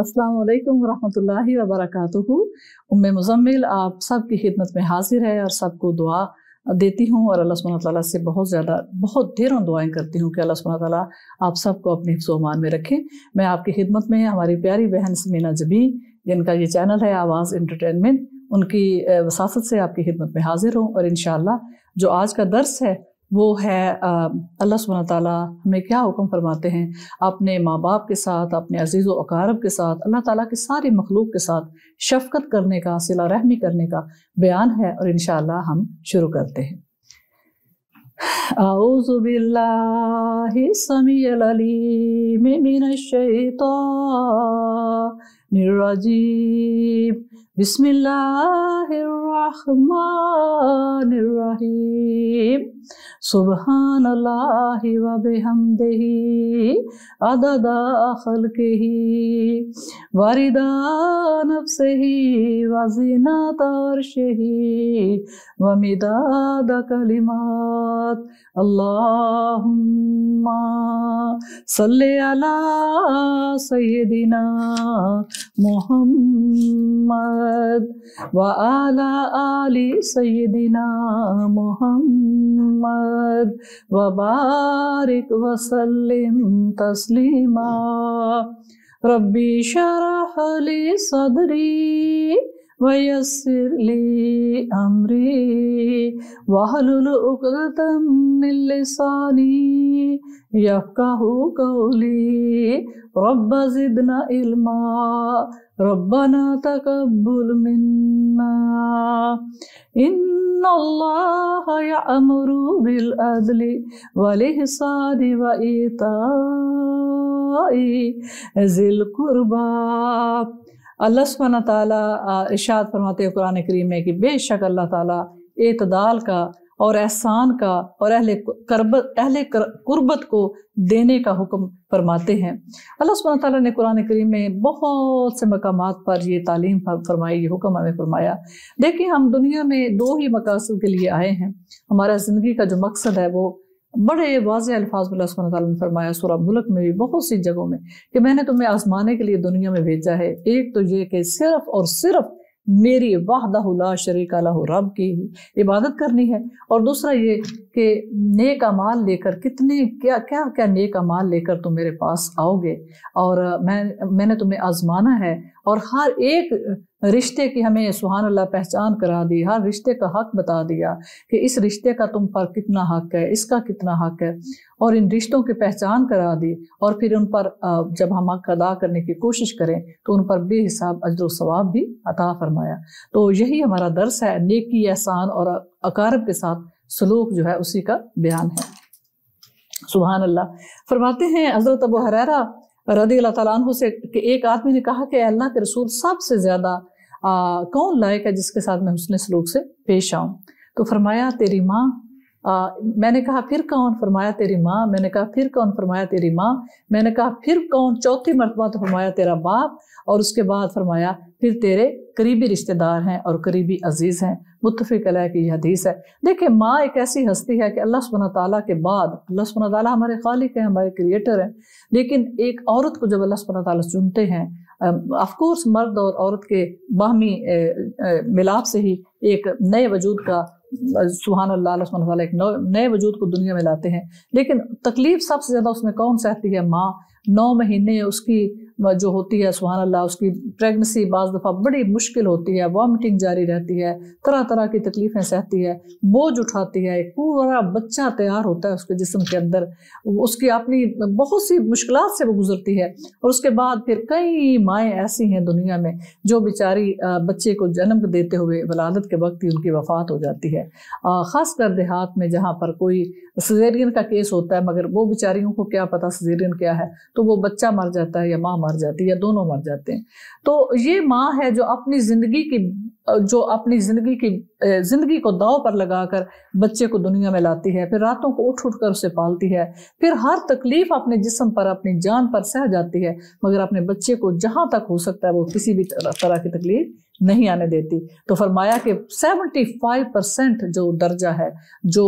असलकम वरहमतुल्लाहि वबरकातुहु उम्म मुजम्मिल आप सब की खिदमत में हाजिर है और सबको दुआ देती हूँ और अल्लाह सुबह ताली से बहुत ज़्यादा बहुत ढेरों दुआएं करती हूँ कि अल्लाह सुबह ताली आप सबको अपने हिफ्समान में रखें मैं आपकी खिदमत में हमारी प्यारी बहन समीना जबी जिनका ये चैनल है आवाज़ इंटरटेनमेंट उनकी वसासत से आपकी खिदमत में हाजिर हूँ और इन जो आज का दर्स है वो है अल्लाह सुबह ताली हमें क्या हुक्म फरमाते हैं अपने माँ बाप के साथ अपने अजीज़ वकारब के साथ अल्लाह ताली के सारे मखलूक के साथ शफकत करने का सिला रहमी करने का बयान है और इन शाह हम शुरू करते हैं आउज़बिल्लाहिस्समीअल अलीम بسم الله الرحمن الرحيم سبحان الله وبحمده عدد خلقه ورضا نفسه وزنة عرشه ومداد كلمات اللهم صل على سيدنا محمد मोहम्मद व आला आली सैदिना मोहम्मद व बारिक वसल्लिम तस्लीमा रब्बी शरह ली सदरी वयसर ली अमरी वहलुल उकदतम मिन लिसानी यफकहु कौली रब्ब जिदना ربنا تقبل منا إن الله يأمر بالأدل بالعدل صاد وإيتاء ذي القربى الله سبحانه وتعالى آه، ارشاد فرماتے القرآن الكريم کریم الله تعالى بے شک اعتدال کا और एहसान का और अहले करबत अहले कुर्बत को देने का हुक्म फरमाते हैं अल्लाह सुबह ताली ने कुरान करीम में बहुत से मकाम पर ये तालीम फरमाई ये हुक्म हमें फरमाया देखिए हम दुनिया में दो ही मकासद के लिए आए हैं हमारा ज़िंदगी का जो मकसद है वो बड़े वाज अल्फाज में ने फरमाया सूरा मुल्क में भी बहुत सी जगहों में कि मैंने तुम्हें आजमाने के लिए दुनिया में भेजा है एक तो ये कि सिर्फ और सिर्फ मेरी वाहदा शरीक लहू रब की ही इबादत करनी है और दूसरा ये कि नेक अमाल लेकर कितने क्या क्या क्या नेक अमाल लेकर तुम मेरे पास आओगे और मैं मैंने तुम्हें आजमाना है और हर एक रिश्ते की हमें सुहान अल्लाह पहचान करा दी हर रिश्ते का हक बता दिया कि इस रिश्ते का तुम पर कितना हक है इसका कितना हक है और इन रिश्तों की पहचान करा दी और फिर उन पर जब हम हक अदा करने की कोशिश करें तो उन पर बेहिसाब अजर सवाब भी अता फरमाया तो यही हमारा दर्स है नेकी एहसान और अकारब के साथ सलूक जो है उसी का बयान है सुबहानल्ला अल्लाह फरमाते हैं हज़रत अबू हरारा रदी अल्लाह से कि एक आदमी ने कहा कि अल्लाह के रसूल सबसे ज़्यादा कौन लायक है जिसके साथ मैं हसन सलूक से पेश आऊँ तो फरमाया तेरी माँ मैंने कहा फिर कौन फरमाया तेरी माँ मैंने कहा फिर कौन फरमाया तेरी माँ मैंने कहा फिर कौन चौथी मरतबा तो फरमाया तेरा बाप और उसके बाद फरमाया फिर तेरे करीबी रिश्तेदार हैं और करीबी अजीज़ हैं मुतफ़िक की यह हदीस है देखिए माँ एक ऐसी हस्ती है कि अल्लाह सुबह ताली के बाद अल्लाह सुबह ताली हमारे खालिक हैं हमारे क्रिएटर हैं लेकिन एक औरत को जब अल्लाह सुबह ताली चुनते हैं ऑफकोर्स मर्द और औरत के बाहमी मिलाप से ही एक नए वजूद का सुहान अल्लाह एक नए वजूद को दुनिया में लाते हैं लेकिन तकलीफ़ सबसे ज़्यादा उसमें कौन सहती है माँ नौ महीने उसकी जो होती है सुहान अल्लाह उसकी प्रेगनेंसी बज दफ़ा बड़ी मुश्किल होती है वॉमिटिंग जारी रहती है तरह तरह की तकलीफ़ें सहती है बोझ उठाती है एक पूरा बच्चा तैयार होता है उसके जिसम के अंदर उसकी अपनी बहुत सी मुश्किल से वो गुजरती है और उसके बाद फिर कई माएँ ऐसी हैं दुनिया में जो बेचारी बच्चे को जन्म देते हुए वलादत के वक्त ही उनकी वफात हो जाती है ख़ास कर देहात में जहाँ पर कोई सजेरियन का केस होता है मगर वो बेचारियों को क्या पता सजेरियन क्या है तो वो बच्चा मर जाता है या माँ मर जाती है या दोनों मर जाते हैं तो ये माँ है जो अपनी ज़िंदगी की जो अपनी ज़िंदगी की ज़िंदगी को दाव पर लगाकर बच्चे को दुनिया में लाती है फिर रातों को उठ उठ कर उसे पालती है फिर हर तकलीफ़ अपने जिसम पर अपनी जान पर सह जाती है मगर अपने बच्चे को जहाँ तक हो सकता है वो किसी भी तरह की तकलीफ नहीं आने देती तो फरमाया कि 75 परसेंट जो दर्जा है जो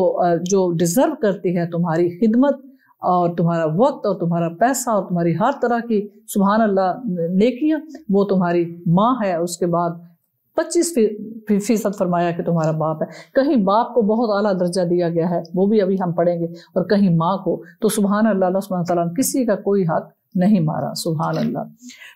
जो डिज़र्व करती है तुम्हारी खिदमत और तुम्हारा वक्त और तुम्हारा पैसा और तुम्हारी हर तरह की सुबहान अल्लाह नेकियाँ वो तुम्हारी माँ है उसके बाद पच्चीस फीसद फरमाया कि तुम्हारा बाप है कहीं बाप को बहुत अला दर्जा दिया गया है वो भी अभी हम पढ़ेंगे और कहीं माँ को तो सुबहान अल्लाह किसी का कोई हक नहीं मारा सुबहान अल्लाह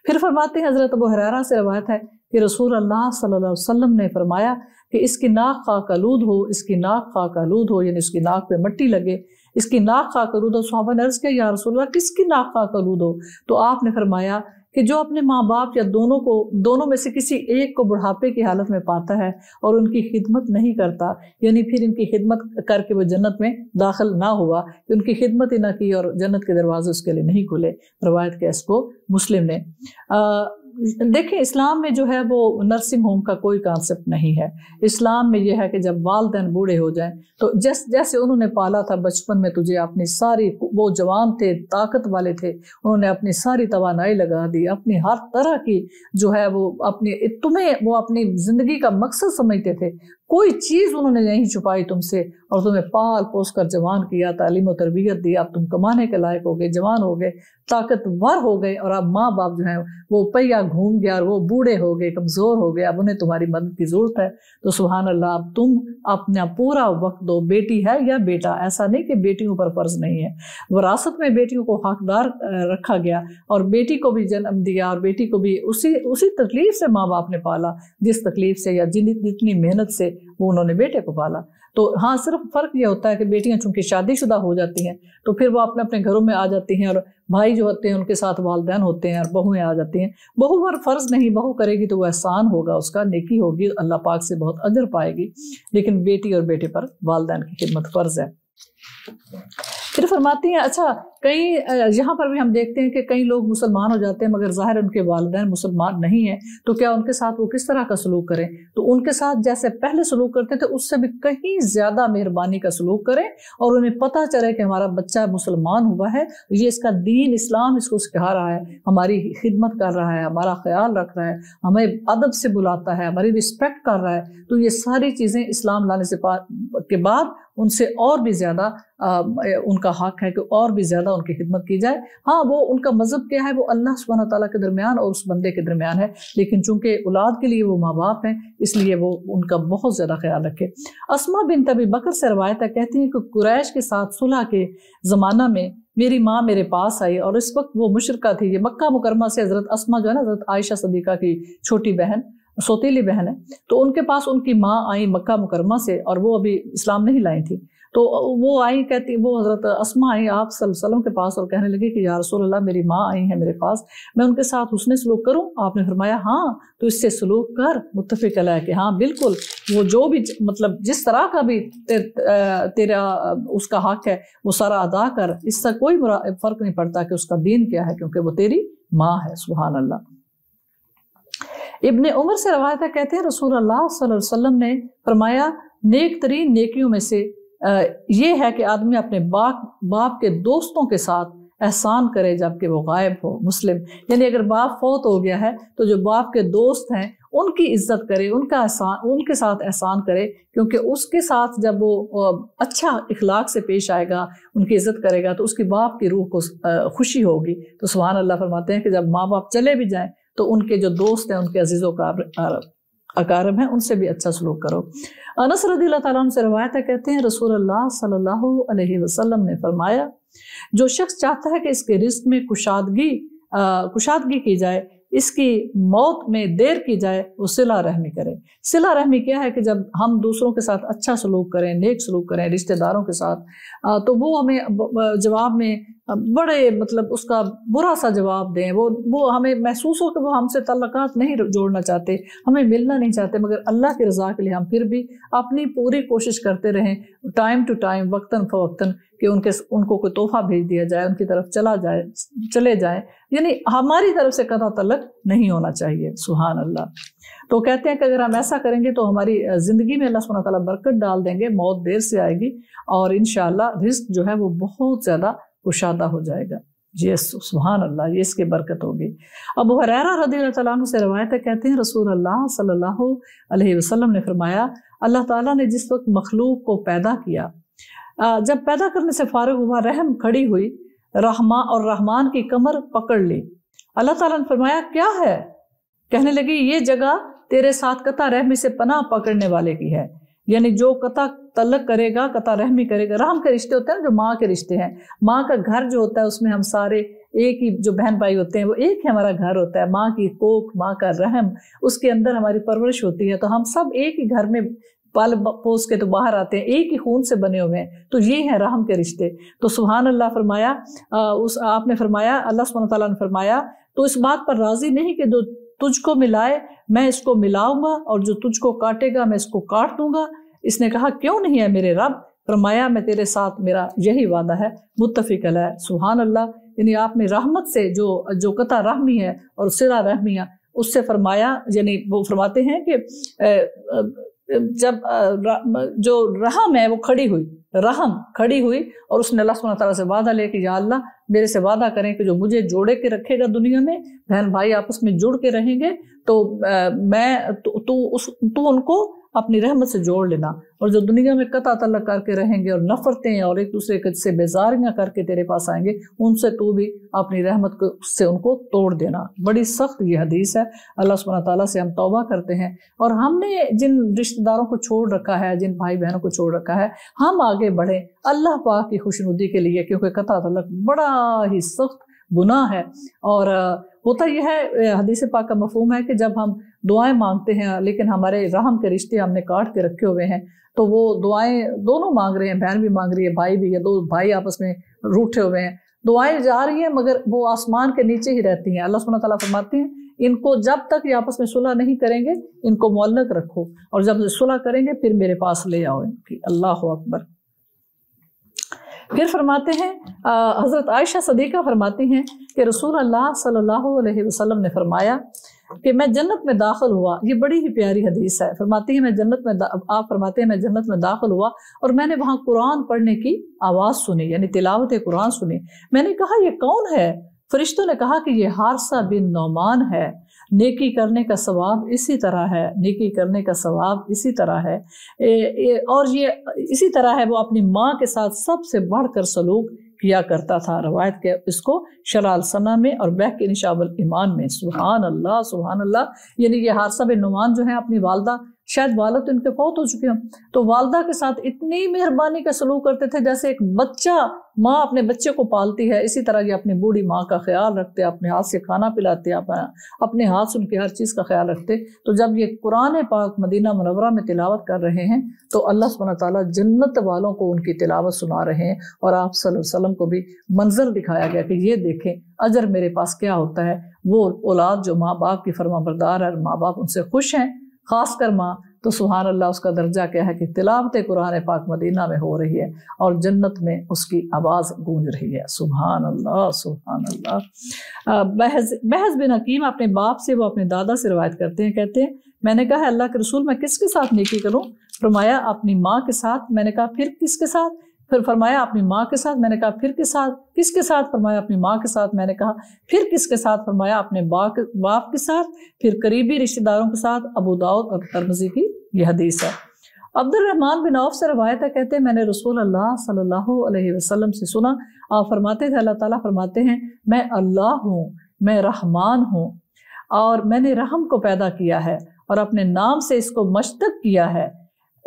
फिर फरमाते हैं हज़रत अबू हरारा से रवायत है कि रसूल अल्लाह सल्लल्लाहु अलैहि वसल्लम ने फरमाया कि इसकी नाक खाक आलूद हो इसकी नाक खाक आलूद हो यानी उसकी नाक पे मट्टी लगे इसकी नाक खा करूँ दो तो सौबा नर्स अर्ज़ किया या रसोल्ला किसकी नाक खा करूँ दो तो? तो आपने फरमाया कि जो अपने माँ बाप या दोनों को दोनों में से किसी एक को बुढ़ापे की हालत में पाता है और उनकी खिदमत नहीं करता यानी फिर इनकी खिदमत करके वो जन्नत में दाखिल ना हुआ कि उनकी खिदमत ही ना की और जन्नत के दरवाजे उसके लिए नहीं खुले रवायत के इसको मुस्लिम ने आ, देखें इस्लाम में जो है वो नर्सिंग होम का कोई कॉन्सेप्ट नहीं है इस्लाम में यह है कि जब वालदेन बूढ़े हो जाएं तो जैस जैसे उन्होंने पाला था बचपन में तुझे तो अपनी सारी वो जवान थे ताकत वाले थे उन्होंने अपनी सारी तोानाई लगा दी अपनी हर तरह की जो है वो अपनी तुम्हें वो अपनी ज़िंदगी का मकसद समझते थे कोई चीज़ उन्होंने नहीं छुपाई तुमसे और तुम्हें पाल पोस कर जवान किया तालीम और तरबियत दी अब तुम कमाने के लायक हो गए जवान हो गए ताकतवर हो गए और अब माँ बाप जो है वो पहिया घूम गया और वो बूढ़े हो गए कमज़ोर हो गए अब उन्हें तुम्हारी मदद की ज़रूरत है तो सुबहान अल्लाह अब तुम अपना पूरा वक्त दो बेटी है या बेटा ऐसा नहीं कि बेटियों पर फ़र्ज़ नहीं है वरासत में बेटियों को हकदार रखा गया और बेटी को भी जन्म दिया और बेटी को भी उसी उसी तकलीफ़ से माँ बाप ने पाला जिस तकलीफ़ से या जिन जितनी मेहनत से वो उन्होंने बेटे को पाला तो हाँ सिर्फ फर्क ये होता है कि बेटियां चूंकि शादीशुदा हो जाती हैं तो फिर वो अपने अपने घरों में आ जाती हैं और भाई जो होते हैं उनके साथ वालदेन होते हैं और बहुएं आ जाती हैं बहू पर फ़र्ज़ नहीं बहू करेगी तो वह एहसान होगा उसका नेकी होगी अल्लाह पाक से बहुत अजर पाएगी लेकिन बेटी और बेटे पर वालदेन की खिदमत फ़र्ज़ है फिर फरमाती हैं अच्छा कई यहाँ पर भी हम देखते हैं कि कई लोग मुसलमान हो जाते हैं मगर ज़ाहिर उनके वालदे मुसलमान नहीं हैं तो क्या उनके साथ वो किस तरह का सलूक करें तो उनके साथ जैसे पहले सलूक करते थे उससे भी कहीं ज़्यादा मेहरबानी का सलूक करें और उन्हें पता चले कि हमारा बच्चा मुसलमान हुआ है ये इसका दीन इस्लाम इसको सिखा रहा है हमारी खिदमत कर रहा है हमारा ख्याल रख रहा है हमें अदब से बुलाता है हमारी रिस्पेक्ट कर रहा है तो ये सारी चीज़ें इस्लाम लाने से के बाद उनसे और भी ज़्यादा उनका हक है कि और भी ज़्यादा उनकी खिदमत की जाए हाँ वो उनका मज़हब क्या है वो अल्लाह सुबहाना ताली के दरमियान और उस बंदे के दरमियान है लेकिन चूंकि औलाद के लिए वो माँ बाप हैं इसलिए वो उनका बहुत ज़्यादा ख्याल रखे असमा बिन तभी बकर से रवायत कहती हैं कि कुरैश के साथ सुलह के ज़माना में मेरी माँ मेरे पास आई और इस वक्त वो मुशरका थी ये मक्का मुकरमा से हज़रत असमा जो है ना हज़रत आयशा सदीक़ा की छोटी बहन सोतीली बहन है तो उनके पास उनकी माँ आई मक्का मुकरमा से और वो अभी इस्लाम नहीं लाई थी तो वो आई कहती वो हज़रत असमा आई आप वसल्लम के पास और कहने लगी कि यार रसोल्ला मेरी माँ आई है मेरे पास मैं उनके साथ उसने सलूक करूँ आपने फरमाया हाँ तो इससे सलूक कर मुतफ़ है कि हाँ बिल्कुल वो जो भी मतलब जिस तरह का भी ते, तेरा उसका हक है वो सारा अदा कर इससे कोई फ़र्क नहीं पड़ता कि उसका दीन क्या है क्योंकि वो तेरी माँ है सुबहानल्ला इबन उमर से रवायत कहते हैं रसूल अल्लाह वसल्लम ने फरमाया नेक तरीन नेकियों में से ये है कि आदमी अपने बाप बाप के दोस्तों के साथ एहसान करे जबकि वो गायब हो मुस्लिम यानी अगर बाप फौत हो गया है तो जो बाप के दोस्त हैं उनकी इज्जत करे उनका एहसान उनके साथ एहसान करे क्योंकि उसके साथ जब वो अच्छा इखलाक से पेश आएगा उनकी इज्जत करेगा तो उसके बाप की रूह को खुशी होगी तो सुबहान अल्लाह फरमाते हैं कि जब माँ बाप चले भी जाएँ तो उनके जो दोस्त हैं उनके अजीज़ों का अकारब हैं उनसे भी अच्छा सलूक करो अनस रदील तुम से रवायत कहते हैं रसूल अल्लाह सल्लल्लाहु अलैहि वसल्लम ने फरमाया जो शख्स चाहता है कि इसके रिस्क में कुशादगी कुशादगी की जाए इसकी मौत में देर की जाए वो सिला रहमी करें सिला रहमी क्या है कि जब हम दूसरों के साथ अच्छा सलूक करें नेक सलूक करें रिश्तेदारों के साथ तो वो हमें जवाब में बड़े मतलब उसका बुरा सा जवाब दें वो वो हमें महसूस हो कि वो हमसे तल्लक नहीं जोड़ना चाहते हमें मिलना नहीं चाहते मगर अल्लाह की रज़ा के लिए हम फिर भी अपनी पूरी कोशिश करते रहें टाइम टू टाइम वक्ता फ़वक्ता कि उनके उनको कोई तोहफ़ा भेज दिया जाए उनकी तरफ चला जाए चले जाए यानी हमारी तरफ से कदा तलक नहीं होना चाहिए सुहान अल्लाह तो कहते हैं कि अगर हम ऐसा करेंगे तो हमारी ज़िंदगी में अल्लाह सुबह बरकत डाल देंगे मौत देर से आएगी और इन रिस्क जो है वो बहुत ज़्यादा कुशादा हो जाएगा ये सुबहान अल्लाह ये इसकी बरकत होगी अब हरैरा रदी तु से रवायत है कहते हैं रसूल अल्लाह सल्लल्लाहु अलैहि वसल्लम ने फरमाया अल्लाह ताला ने जिस वक्त मखलूक को पैदा किया जब पैदा करने से फारग हुआ रहम खड़ी हुई रहमा और रहमान की कमर पकड़ ली अल्लाह ताला ने फरमाया क्या है कहने लगी ये जगह तेरे साथ कता रहमी से पनाह पकड़ने वाले की है यानी जो कता तलक करेगा कता रहमी करेगा रहम के रिश्ते होते हैं जो माँ के रिश्ते हैं माँ का घर जो होता है उसमें हम सारे एक ही जो बहन भाई होते हैं वो एक ही हमारा घर होता है माँ की कोख माँ का रहम उसके अंदर हमारी परवरिश होती है तो हम सब एक ही घर में पाल पोस के तो बाहर आते हैं एक ही खून से बने हुए हैं तो ये हैं रहम के रिश्ते तो सुबहान अल्लाह फरमाया उस आपने फरमाया अल्लाह सुबह तला ने फरमाया तो इस बात पर राजी नहीं कि जो तुझको मिलाए मैं इसको मिलाऊंगा और जो तुझको काटेगा मैं इसको काट दूंगा इसने कहा क्यों नहीं है मेरे रब फरमाया मैं तेरे साथ मेरा यही वादा है मुतफ़िक है सुबहान अल्लाह यानी आपने रहमत से जो जो कता रहमी है और सिरा रहमिया उससे फरमाया यानी वो फरमाते हैं कि जब जो रहम है वो खड़ी हुई रहम खड़ी हुई और उसने अल्लाह सुबह तला से वादा लिया कि या अल्लाह मेरे से वादा करें कि जो मुझे जोड़े के रखेगा दुनिया में बहन भाई आपस में जुड़ के रहेंगे तो आ, मैं तू उस तू उनको अपनी रहमत से जोड़ लेना और जो दुनिया में कता तल करके रहेंगे और नफरतें और एक दूसरे से बेजारियाँ करके तेरे पास आएंगे उनसे तू भी अपनी रहमत को से उनको तोड़ देना बड़ी सख्त यह हदीस है अल्लाह सुबह तला से हम तोबा करते हैं और हमने जिन रिश्तेदारों को छोड़ रखा है जिन भाई बहनों को छोड़ रखा है हम आगे बढ़ें अल्लाह पाक की खुशनुदी के लिए क्योंकि कता तलक बड़ा ही सख्त गुना है और होता यह है हदीस पाक का मफहम है कि जब हम दुआएं मांगते हैं लेकिन हमारे रहम के रिश्ते हमने काट के रखे हुए हैं तो वो दुआएं दोनों मांग रहे हैं बहन भी मांग रही है भाई भी है दो भाई आपस में रूठे हुए हैं दुआएं जा रही हैं मगर वो आसमान के नीचे ही रहती हैं अल्लाह सुबह फरमाती हैं इनको जब तक ये आपस में सुलह नहीं करेंगे इनको मोलक रखो और जब सुलह करेंगे फिर मेरे पास ले आओ इनकी अल्लाह अकबर फिर फरमाते हैं हज़रत आयशा सदीक़ा फरमाती हैं कि रसूल अल्लाह सल्लल्लाहु अलैहि वसल्लम ने फरमाया कि मैं जन्नत में दाखिल हुआ ये बड़ी ही प्यारी हदीस है फरमाती है मैं जन्नत में आप फरमाते हैं मैं जन्नत में दाखिल हुआ और मैंने वहाँ कुरान पढ़ने की आवाज़ सुनी यानी तिलावत कुरान सुनी मैंने कहा यह कौन है फरिश्तों ने कहा कि ये हारसा बिन नौमान है नेकी करने का सवाब इसी तरह है नेकी करने का सवाब इसी तरह है ए, ए, और ये इसी तरह है वो अपनी माँ के साथ सबसे बढ़कर सलूक किया करता था रवायत के इसको शराल सना में और बह के निशाबल ईमान में सुबहान अल्लाह सुबहान अल्लाह यानी ये हारसा बिन नुमान जो है अपनी वालदा शायद वालद तो इनके फौत हो चुके हों तो वालदा के साथ इतनी मेहरबानी का सलूक करते थे जैसे एक बच्चा माँ अपने बच्चे को पालती है इसी तरह ये अपनी बूढ़ी माँ का ख्याल रखते अपने हाथ से खाना पिलाते अपने हाथ से उनके हर चीज़ का ख्याल रखते तो जब ये कुरान पाक मदीना मनवरा में तिलावत कर रहे हैं तो अल्लाह सुबह ताली जन्नत वालों को उनकी तिलावत सुना रहे हैं और आप सल्लम को भी मंजर दिखाया गया कि ये देखें अजर मेरे पास क्या होता है वो औलाद जो माँ बाप की फर्मा बरदार है माँ बाप उनसे खुश हैं ख़ास कर माँ तो सुबहान अल्लाह उसका दर्जा क्या है कि तिलावत कुरान पाक मदीना में हो रही है और जन्नत में उसकी आवाज़ गूंज रही है सुबहान अल्लाह सुबहान अल्लाह बहज बहज बिन हकीम अपने बाप से वो अपने दादा से रवायत करते हैं कहते हैं मैंने कहा अल्लाह के रसूल मैं किसके साथ नेकी करूँ फरमाया अपनी माँ के साथ मैंने कहा फिर किसके साथ फिर फरमाया अपनी माँ के साथ मैंने कहा फिर के साथ किसके साथ फरमाया अपनी माँ के साथ मैंने कहा फिर किसके साथ फरमाया अपने बाप बाप के साथ फिर करीबी रिश्तेदारों के साथ अबू दाऊद और तरमजी की यह हदीस है अब्दुलरहमान बिन औफ से रवायत है कहते हैं मैंने रसूल अल्लाह सल्लल्लाहु अलैहि वसल्लम से सुना आप फरमाते थे अल्लाह ताला फरमाते हैं मैं अल्लाह हूँ मैं रहमान हूँ और मैंने रहम को पैदा किया है और अपने नाम से इसको मशतक किया है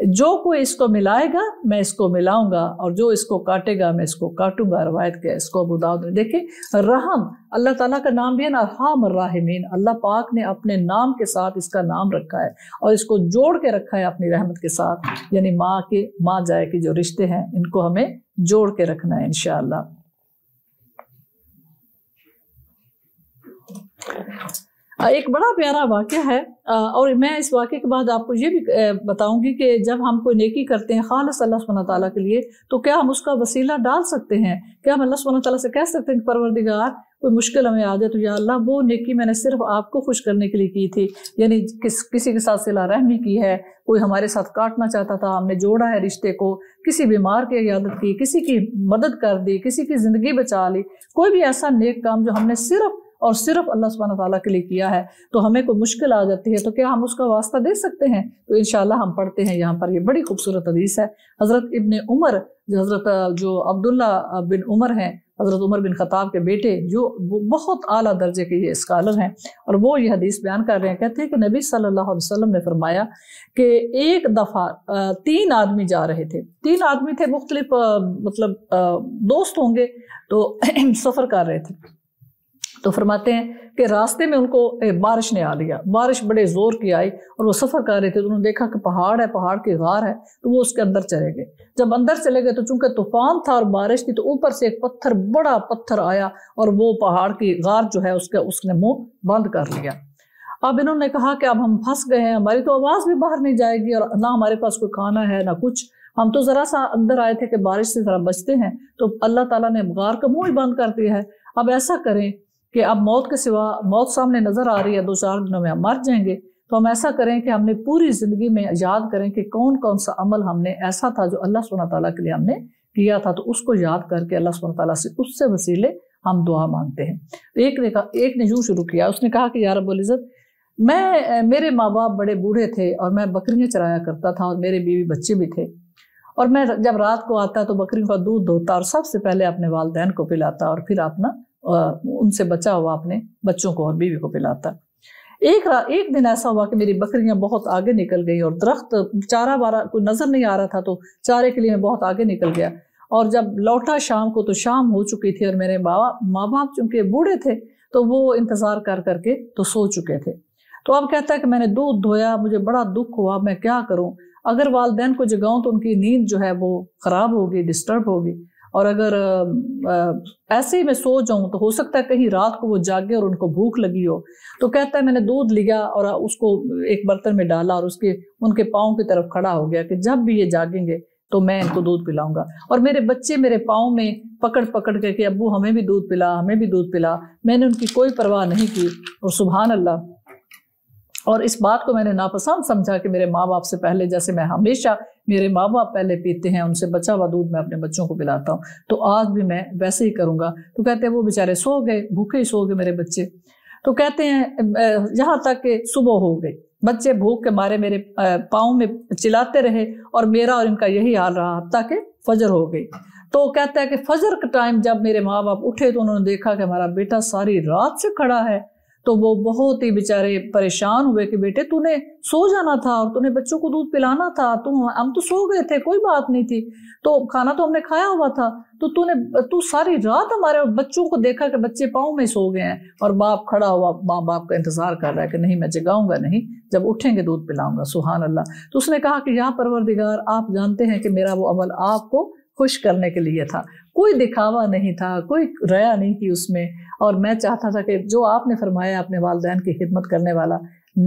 जो कोई इसको मिलाएगा मैं इसको मिलाऊंगा और जो इसको काटेगा मैं इसको काटूंगा रवायत के इसको अबू दाऊद ने देखे रहम अल्लाह ताला का नाम भी है ना राम राहमीन अल्लाह पाक ने अपने नाम के साथ इसका नाम रखा है और इसको जोड़ के रखा है अपनी रहमत के साथ यानी माँ के माँ जाए के जो रिश्ते हैं इनको हमें जोड़ के रखना है इन एक बड़ा प्यारा वाक़ है और मैं इस वाक्य के बाद आपको ये भी बताऊंगी कि जब हम कोई नेकी करते हैं खालस अल्लाह सुबह ताली के लिए तो क्या हम उसका वसीला डाल सकते हैं क्या हम अल्लाह सुबह ताली से कह सकते हैं कि परवरदिगार कोई मुश्किल हमें आ जाए तो या अल्लाह वो नेकी मैंने सिर्फ आपको खुश करने के लिए की थी यानी किस किसी के साथ सिला रहमी की है कोई हमारे साथ काटना चाहता था हमने जोड़ा है रिश्ते को किसी बीमार की इयादत की किसी की मदद कर दी किसी की ज़िंदगी बचा ली कोई भी ऐसा नेक काम जो हमने सिर्फ और सिर्फ अल्लाह सुबहान तला के लिए किया है तो हमें कोई मुश्किल आ जाती है तो क्या हम उसका वास्ता दे सकते हैं तो इन हम पढ़ते हैं यहाँ पर ये बड़ी खूबसूरत हदीस है हज़रत इबन उमर हज़रत जो अब्दुल्ला बिन उमर हैं हज़रत उमर बिन खताब के बेटे जो बहुत आला दर्जे के ये स्कॉलर हैं और वो ये हदीस बयान कर रहे हैं कहते हैं कि नबी सल्लल्लाहु अलैहि वसल्लम ने फरमाया कि एक दफ़ा तीन आदमी जा रहे थे तीन आदमी थे मुख्तलिफ मतलब दोस्त होंगे तो सफ़र कर रहे थे तो फरमाते हैं कि रास्ते में उनको बारिश ने आ लिया बारिश बड़े ज़ोर की आई और वो सफ़र कर रहे थे तो उन्होंने देखा कि पहाड़ है पहाड़ की गार है तो वो उसके अंदर चले गए जब अंदर चले गए तो चूंकि तूफान था और बारिश थी तो ऊपर से एक पत्थर बड़ा पत्थर आया और वो पहाड़ की गार जो है उसका उसने मुँह बंद कर लिया अब इन्होंने कहा कि अब हम फंस गए हैं हमारी तो आवाज़ भी बाहर नहीं जाएगी और ना हमारे पास कोई खाना है ना कुछ हम तो ज़रा सा अंदर आए थे कि बारिश से ज़रा बचते हैं तो अल्लाह ताला ने गार का मुंह ही बंद कर दिया है अब ऐसा करें कि अब मौत के सिवा मौत सामने नज़र आ रही है दो चार दिनों में हम मर जाएंगे तो हम ऐसा करें कि हमने पूरी ज़िंदगी में याद करें कि कौन कौन सा अमल हमने ऐसा था जो अल्लाह सुन तला के लिए हमने किया था तो उसको याद करके अल्लाह सुन तला से उससे वसीले हम दुआ मांगते हैं तो एक ने कहा एक ने यूँ शुरू किया उसने कहा कि यार रबुल्ज़त मैं मेरे माँ बाप बड़े बूढ़े थे और मैं बकरियाँ चराया करता था और मेरे बीवी बच्चे भी थे और मैं जब रात को आता तो बकरियों का दूध धोता और सबसे पहले अपने वालदेन को पिलाता और फिर अपना उनसे बचा हुआ अपने बच्चों को और बीवी को पिलाता एक एक दिन ऐसा हुआ कि मेरी बकरियां बहुत आगे निकल गई और दरख्त चारा बारा कोई नज़र नहीं आ रहा था तो चारे के लिए मैं बहुत आगे निकल गया और जब लौटा शाम को तो शाम हो चुकी थी और मेरे बाबा माँ बाप चूंकि बूढ़े थे तो वो इंतज़ार कर करके तो सो चुके थे तो अब कहता है कि मैंने दूध धोया मुझे बड़ा दुख हुआ मैं क्या करूँ अगर वालदेन को जगाऊं तो उनकी नींद जो है वो ख़राब होगी डिस्टर्ब होगी और अगर ऐसे ही मैं सो जाऊं तो हो सकता है कहीं रात को वो जागे और उनको भूख लगी हो तो कहता है मैंने दूध लिया और उसको एक बर्तन में डाला और उसके उनके पाँव की तरफ खड़ा हो गया कि जब भी ये जागेंगे तो मैं इनको दूध पिलाऊंगा और मेरे बच्चे मेरे पाँव में पकड़ पकड़ के अबू हमें भी दूध पिला हमें भी दूध पिला मैंने उनकी कोई परवाह नहीं की और सुबहान अल्लाह और इस बात को मैंने नापसंद समझा कि मेरे माँ बाप से पहले जैसे मैं हमेशा मेरे माँ बाप पहले पीते हैं उनसे बचा हुआ दूध मैं अपने बच्चों को पिलाता हूँ तो आज भी मैं वैसे ही करूँगा तो कहते हैं वो बेचारे सो गए भूखे ही सो गए मेरे बच्चे तो कहते हैं यहाँ तक कि सुबह हो गई बच्चे भूख के मारे मेरे पाँव में चिल्लाते रहे और मेरा और इनका यही हाल रहा हफ्ता के फजर हो गई तो कहता है कि फजर का टाइम जब मेरे माँ बाप उठे तो उन्होंने देखा कि हमारा बेटा सारी रात से खड़ा है तो वो बहुत ही बेचारे परेशान हुए कि बेटे तूने सो जाना था और तूने बच्चों को दूध पिलाना था तुम हम तो सो गए थे कोई बात नहीं थी तो खाना तो हमने खाया हुआ था तो तूने तू सारी रात हमारे बच्चों को देखा कि बच्चे पाओ में सो गए हैं और बाप खड़ा हुआ माँ बाप का इंतजार कर रहा है कि नहीं मैं जगाऊंगा नहीं जब उठेंगे दूध पिलाऊंगा सुहान अल्लाह तो उसने कहा कि यहाँ परवरदिगार आप जानते हैं कि मेरा वो अमल आपको खुश करने के लिए था कोई दिखावा नहीं था कोई रया नहीं थी उसमें और मैं चाहता था कि जो आपने फरमाया अपने वालदेन की खिदमत करने वाला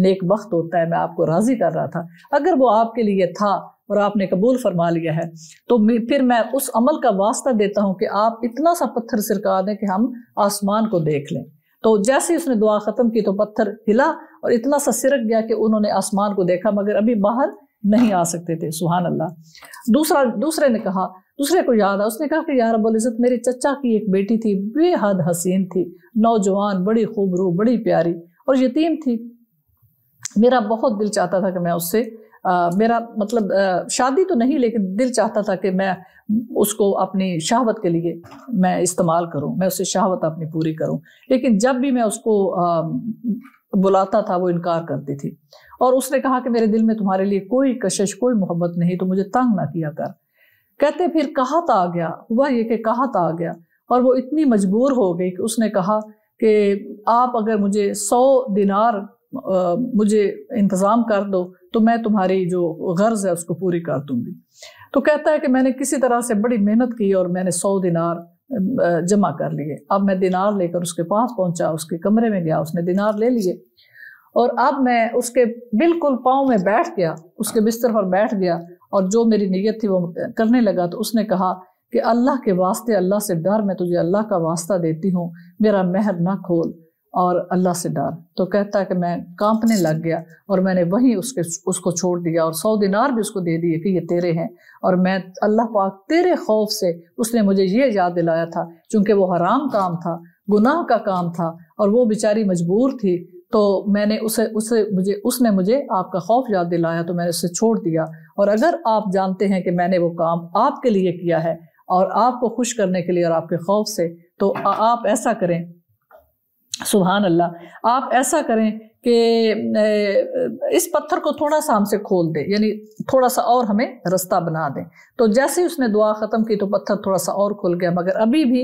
नेक वक्त होता है मैं आपको राज़ी कर रहा था अगर वो आपके लिए था और आपने कबूल फरमा लिया है तो फिर मैं उस अमल का वास्ता देता हूँ कि आप इतना सा पत्थर सिरका दें कि हम आसमान को देख लें तो जैसे उसने दुआ ख़त्म की तो पत्थर हिला और इतना सा सिरक गया कि उन्होंने आसमान को देखा मगर अभी बाहर नहीं आ सकते थे सुहान अल्लाह दूसरा दूसरे ने कहा दूसरे को याद आया उसने कहा कि यार रब्बुल इज़्ज़त मेरे चचा की एक बेटी थी बेहद हसीन थी नौजवान बड़ी खूबरू बड़ी प्यारी और यतीम थी मेरा बहुत दिल चाहता था कि मैं उससे आ, मेरा मतलब आ, शादी तो नहीं लेकिन दिल चाहता था कि मैं उसको अपनी शहावत के लिए मैं इस्तेमाल करूं मैं उससे शहावत अपनी पूरी करूं लेकिन जब भी मैं उसको आ, बुलाता था वो इनकार करती थी और उसने कहा कि मेरे दिल में तुम्हारे लिए कोई कशिश कोई मोहब्बत नहीं तो मुझे तंग ना किया कर कहते फिर कहा था आ गया हुआ ये कि कहात आ गया और वो इतनी मजबूर हो गई कि उसने कहा कि आप अगर मुझे सौ दिनार आ, मुझे इंतज़ाम कर दो तो मैं तुम्हारी जो गर्ज़ है उसको पूरी कर दूंगी तो कहता है कि मैंने किसी तरह से बड़ी मेहनत की और मैंने सौ दिनार जमा कर लिए अब मैं दिनार लेकर उसके पास पहुंचा उसके कमरे में गया उसने दिनार ले लिए और अब मैं उसके बिल्कुल पाँव में बैठ गया उसके बिस्तर पर बैठ गया और जो मेरी नीयत थी वो करने लगा तो उसने कहा कि अल्लाह के वास्ते अल्लाह से डर मैं तुझे अल्लाह का वास्ता देती हूँ मेरा महर ना खोल और अल्लाह से डर तो कहता कि मैं कांपने लग गया और मैंने वहीं उसके उसको छोड़ दिया और सौ दिनार भी उसको दे दिए कि ये तेरे हैं और मैं अल्लाह पाक तेरे खौफ से उसने मुझे ये याद दिलाया था चूँकि वो हराम काम था गुनाह का काम था और वो बेचारी मजबूर थी तो मैंने उसे उसे मुझे उसने मुझे आपका खौफ याद दिलाया तो मैंने उसे छोड़ दिया और अगर आप जानते हैं कि मैंने वो काम आपके लिए किया है और आपको खुश करने के लिए और आपके खौफ से तो आप ऐसा करें सुबहान अल्लाह आप ऐसा करें कि इस पत्थर को थोड़ा सा हमसे खोल दें यानी थोड़ा सा और हमें रास्ता बना दें तो जैसे ही उसने दुआ ख़त्म की तो पत्थर थोड़ा सा और खुल गया मगर अभी भी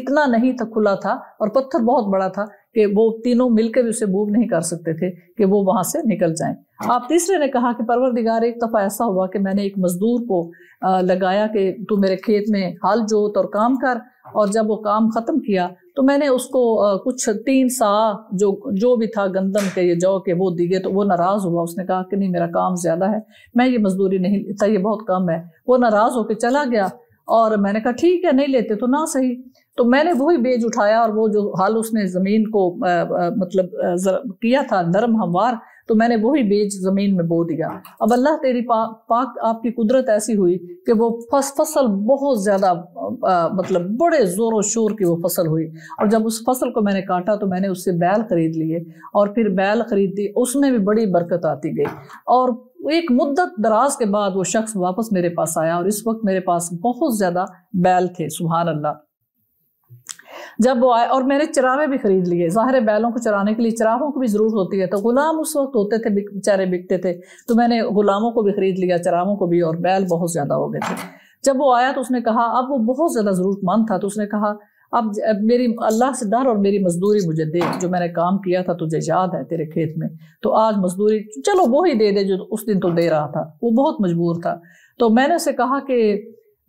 इतना नहीं था खुला था और पत्थर बहुत बड़ा था कि वो तीनों मिलकर भी उसे मूव नहीं कर सकते थे कि वो वहां से निकल जाए हाँ। आप तीसरे ने कहा कि परवरदिगार एक दफ़ा ऐसा हुआ कि मैंने एक मज़दूर को लगाया कि तू मेरे खेत में हाल जोत और काम कर और जब वो काम ख़त्म किया तो मैंने उसको कुछ तीन सा जो जो भी था गंदम के ये जौ के वो दिए तो वो नाराज़ हुआ उसने कहा कि नहीं मेरा काम ज़्यादा है मैं ये मज़दूरी नहीं लेता ये बहुत कम है वो नाराज़ होकर चला गया और मैंने कहा ठीक है नहीं लेते तो ना सही तो मैंने वही बेज उठाया और वो जो हाल उसने ज़मीन को आ, आ, मतलब किया था नरम हमवार तो मैंने वही बेज ज़मीन में बो दिया अब अल्लाह तेरी पा, पाक आपकी कुदरत ऐसी हुई कि वो फस फसल बहुत ज़्यादा मतलब बड़े ज़ोर व शोर की वो फसल हुई और जब उस फसल को मैंने काटा तो मैंने उससे बैल ख़रीद लिए और फिर बैल खरीद दी उसमें भी बड़ी बरकत आती गई और एक मुद्दत दराज के बाद वो शख्स वापस मेरे पास आया और इस वक्त मेरे पास बहुत ज़्यादा बैल थे सुबहान अल्लाह जब वो आए और मैंने चरावे भी खरीद लिए ज़ाहिर बैलों को चराने के लिए चरावों की भी ज़रूरत होती है तो गुलाम उस वक्त होते थे बेचारे बिकते थे तो मैंने गुलामों को भी ख़रीद लिया चरावों को भी और बैल बहुत ज़्यादा हो गए थे जब वो आया तो उसने कहा अब वो बहुत ज़्यादा ज़रूरतमंद था तो उसने कहा अब मेरी अल्लाह से डर और मेरी मजदूरी मुझे दे जो मैंने काम किया था तुझे याद है तेरे खेत में तो आज मजदूरी चलो वो ही दे दे जो उस दिन तो दे रहा था वो बहुत मजबूर था तो मैंने उसे कहा कि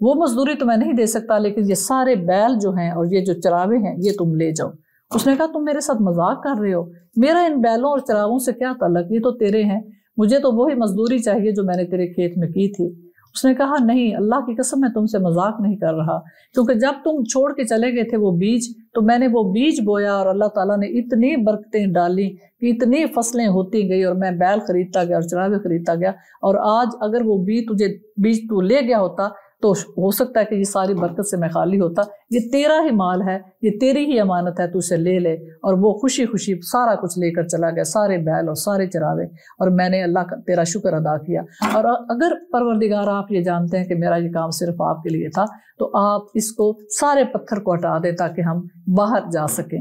वो मजदूरी तो मैं नहीं दे सकता लेकिन ये सारे बैल जो हैं और ये जो चरावे हैं ये तुम ले जाओ उसने कहा तुम मेरे साथ मजाक कर रहे हो मेरा इन बैलों और चरावों से क्या तलक ये तो तेरे हैं मुझे तो वही मजदूरी चाहिए जो मैंने तेरे खेत में की थी उसने कहा नहीं अल्लाह की कसम मैं तुमसे मजाक नहीं कर रहा क्योंकि जब तुम छोड़ के चले गए थे वो बीज तो मैंने वो बीज बोया और अल्लाह ताला ने इतनी बरकतें डाली कि इतनी फसलें होती गई और मैं बैल खरीदता गया और चरावे खरीदता गया और आज अगर वो बीज तुझे बीज तू ले गया होता तो हो सकता है कि ये सारी बरकत से मैं खाली होता ये तेरा ही माल है ये तेरी ही अमानत है तू इसे ले ले और वो खुशी खुशी सारा कुछ लेकर चला गया सारे बैल और सारे चरावे और मैंने अल्लाह का तेरा शुक्र अदा किया और अगर परवरदिगार आप ये जानते हैं कि मेरा ये काम सिर्फ आपके लिए था तो आप इसको सारे पत्थर को हटा दें ताकि हम बाहर जा सकें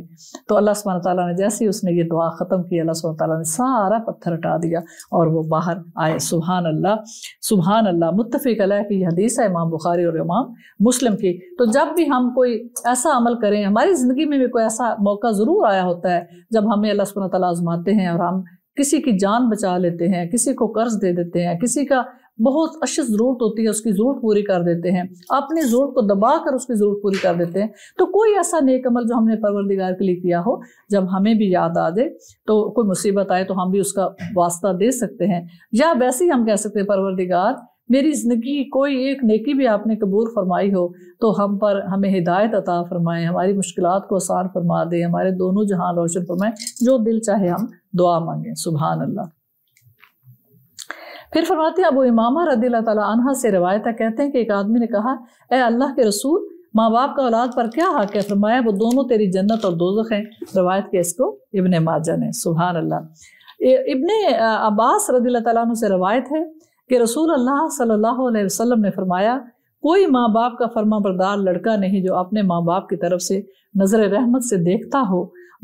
तो अल्लाह सुबह तला ने जैसे ही उसने ये दुआ ख़त्म की अल्लाह सुबह तला ने सारा पत्थर हटा दिया और वो बाहर आए सुबहान अल्लाह सुबहान अल्लाह मुतफ़ी कला की हदीस है इमाम इमाम बुखारी और इमाम मुस्लिम की तो जब भी हम कोई ऐसा अमल करें हमारी ज़िंदगी में भी कोई ऐसा मौका ज़रूर आया होता है जब हमें अल्लाह सुबह तला आजमाते हैं और हम किसी की जान बचा लेते हैं किसी को कर्ज दे देते हैं किसी का बहुत अच्छी ज़रूरत होती है उसकी ज़रूरत पूरी कर देते हैं अपनी ज़रूरत को दबा कर उसकी ज़रूरत पूरी कर देते हैं तो कोई ऐसा नेक अमल जो हमने परवरदिगार के लिए किया हो जब हमें भी याद आ जाए तो कोई मुसीबत आए तो हम भी उसका वास्ता दे सकते हैं या वैसे ही हम कह सकते हैं परवरदिगार मेरी ज़िंदगी की कोई एक नेकी भी आपने कबूल फरमाई हो तो हम पर हमें हिदायत अता फरमाएँ हमारी मुश्किल को आसान फरमा दे हमारे दोनों जहाँ रोशन फरमाएँ जो दिल चाहे हम दुआ मांगें सुबहान अल्लाह फिर फरमाते अब इमामा रदी तह से रवायत है कहते हैं कि एक आदमी ने कहा ए अल्लाह के रसूल माँ बाप का औलाद पर क्या हक है फरमाया वो दोनों तेरी जन्नत और दोजख हैं रवायत के इसको इबन माजा ने सुबहान अल्लाह इबन अब्बास रदील तुम से रवायत है कि रसूल अल्लाह सल्लल्लाहु अलैहि वसल्लम ने फरमाया कोई माँ बाप का फर्मा बरदार लड़का नहीं जो अपने माँ बाप की तरफ से नज़र रहमत से देखता हो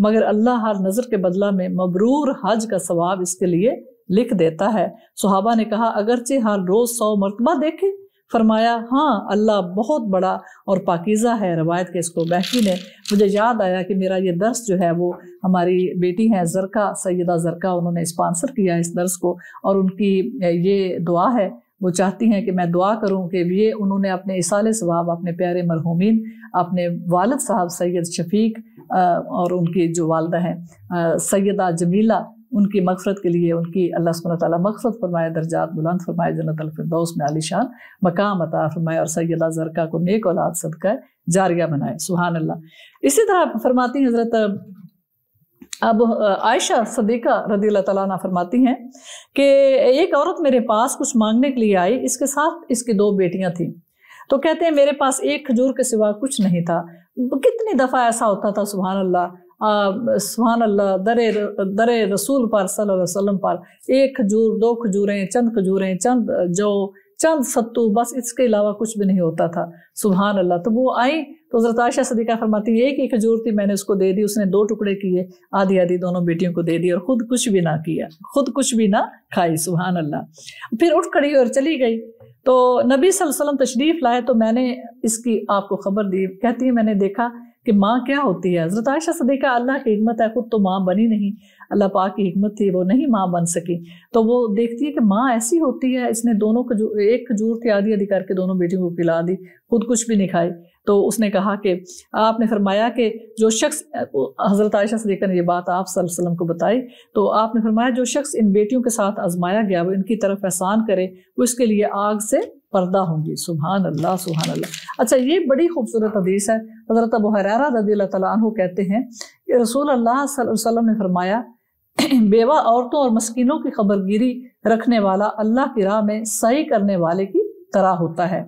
मगर अल्लाह हर नज़र के बदला में मबरूर हज का सवाब इसके लिए लिख देता है सुहाबा ने कहा अगरचे हर रोज़ सौ मरतबा देखे फरमाया हाँ अल्लाह बहुत बड़ा और पाकिज़ा है रवायत के इसको बहकी ने मुझे याद आया कि मेरा ये दर्स जो है वो हमारी बेटी हैं ज़रका सैदा ज़रका उन्होंने स्पॉन्सर किया इस दर्स को और उनकी ये दुआ है वो चाहती हैं कि मैं दुआ करूं कि ये उन्होंने अपने इसाल स्वाब अपने प्यारे मरहूमिन अपने वालद साहब सैयद शफीक और उनकी जो वालदा हैं सैदा जमीला उनकी मकफरत के लिए उनकी अल्लाह सुबह ताली मकफरत फरमाए दर्जात बुलंद फरमाए जन्नत अलफरदौस में आलिशान मकाम अता फरमाए और सैदा जरका को नेक औलाद सदका जारिया बनाए सुहान अल्लाह इसी तरह फरमाती हैं हज़रत अब आयशा सदीक़ा रदी तला फरमाती हैं कि एक औरत मेरे पास कुछ मांगने के लिए आई इसके साथ इसकी दो बेटियाँ थीं तो कहते हैं मेरे पास एक खजूर के सिवा कुछ नहीं था कितनी दफ़ा ऐसा होता था सुबहानल्ला सुहान अल्लाह दर दरे रसूल पर सल्लल्लाहु अलैहि वसल्लम पर एक खजूर दो खजूरें चंद खजूरें चंद जो चंद सत्तू बस इसके अलावा कुछ भी नहीं होता था सुबहान अल्लाह तो वो आई तो हजरत आयशा सदीका फरमाती है ही खजूर थी मैंने उसको दे दी उसने दो टुकड़े किए आधी आधी दोनों बेटियों को दे दी और खुद कुछ भी ना किया खुद कुछ भी ना खाई सुबहान अल्लाह फिर उठ खड़ी और चली गई तो नबी वसल्लम तशरीफ़ लाए तो मैंने इसकी आपको खबर दी कहती है मैंने देखा कि माँ क्या होती है हज़रत आयशा देखा अल्लाह की हमत है खुद तो माँ बनी नहीं अल्लाह पाक की हमत थी वो नहीं माँ बन सकी तो वो देखती है कि माँ ऐसी होती है इसने दोनों को एक खजूर की आधी आधी करके दोनों बेटियों को खिला दी खुद कुछ भी नहीं खाई तो उसने कहा कि आपने फरमाया कि जो शख्स हज़रत आयशा से ने ये बात आप वसल्लम को बताई तो आपने फरमाया जो शख्स इन बेटियों के साथ आजमाया गया वो इनकी तरफ एहसान करे वो इसके लिए आग से पर्दा होंगी सुबहान अल्लाह सुबहान अल्लाह अच्छा ये बड़ी खूबसूरत हदीस है हज़रत अबू हरारा रदी तु कहते हैं कि रसूल अल्लाह वसल्लम ने फरमाया बेवा औरतों और मस्किनों की खबरगिरी रखने वाला अल्लाह की राह में सही करने वाले की तरह होता है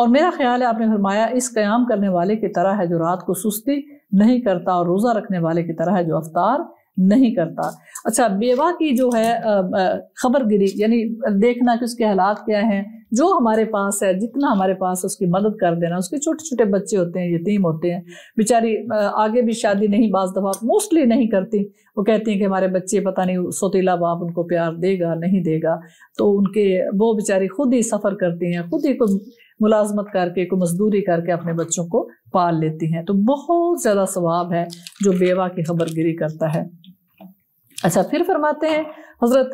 और मेरा ख्याल है आपने फरमाया इस क्याम करने वाले की तरह है जो रात को सुस्ती नहीं करता और रोज़ा रखने वाले की तरह है जो अवतार नहीं करता अच्छा बेवा की जो है खबरगिरी यानी देखना कि उसके हालात क्या हैं जो हमारे पास है जितना हमारे पास उसकी मदद कर देना उसके छोटे छोटे बच्चे होते हैं यतीम होते हैं बेचारी आगे भी शादी नहीं बाज दफा मोस्टली नहीं करती वो कहती हैं कि हमारे बच्चे पता नहीं सोतीला बाप उनको प्यार देगा नहीं देगा तो उनके वो बेचारी खुद ही सफ़र करती हैं खुद ही कोई मुलाजमत करके को मजदूरी करके अपने बच्चों को पाल लेती हैं तो बहुत ज़्यादा स्वाब है जो बेवा की खबरगिरी करता है अच्छा फिर फरमाते हैं हज़रत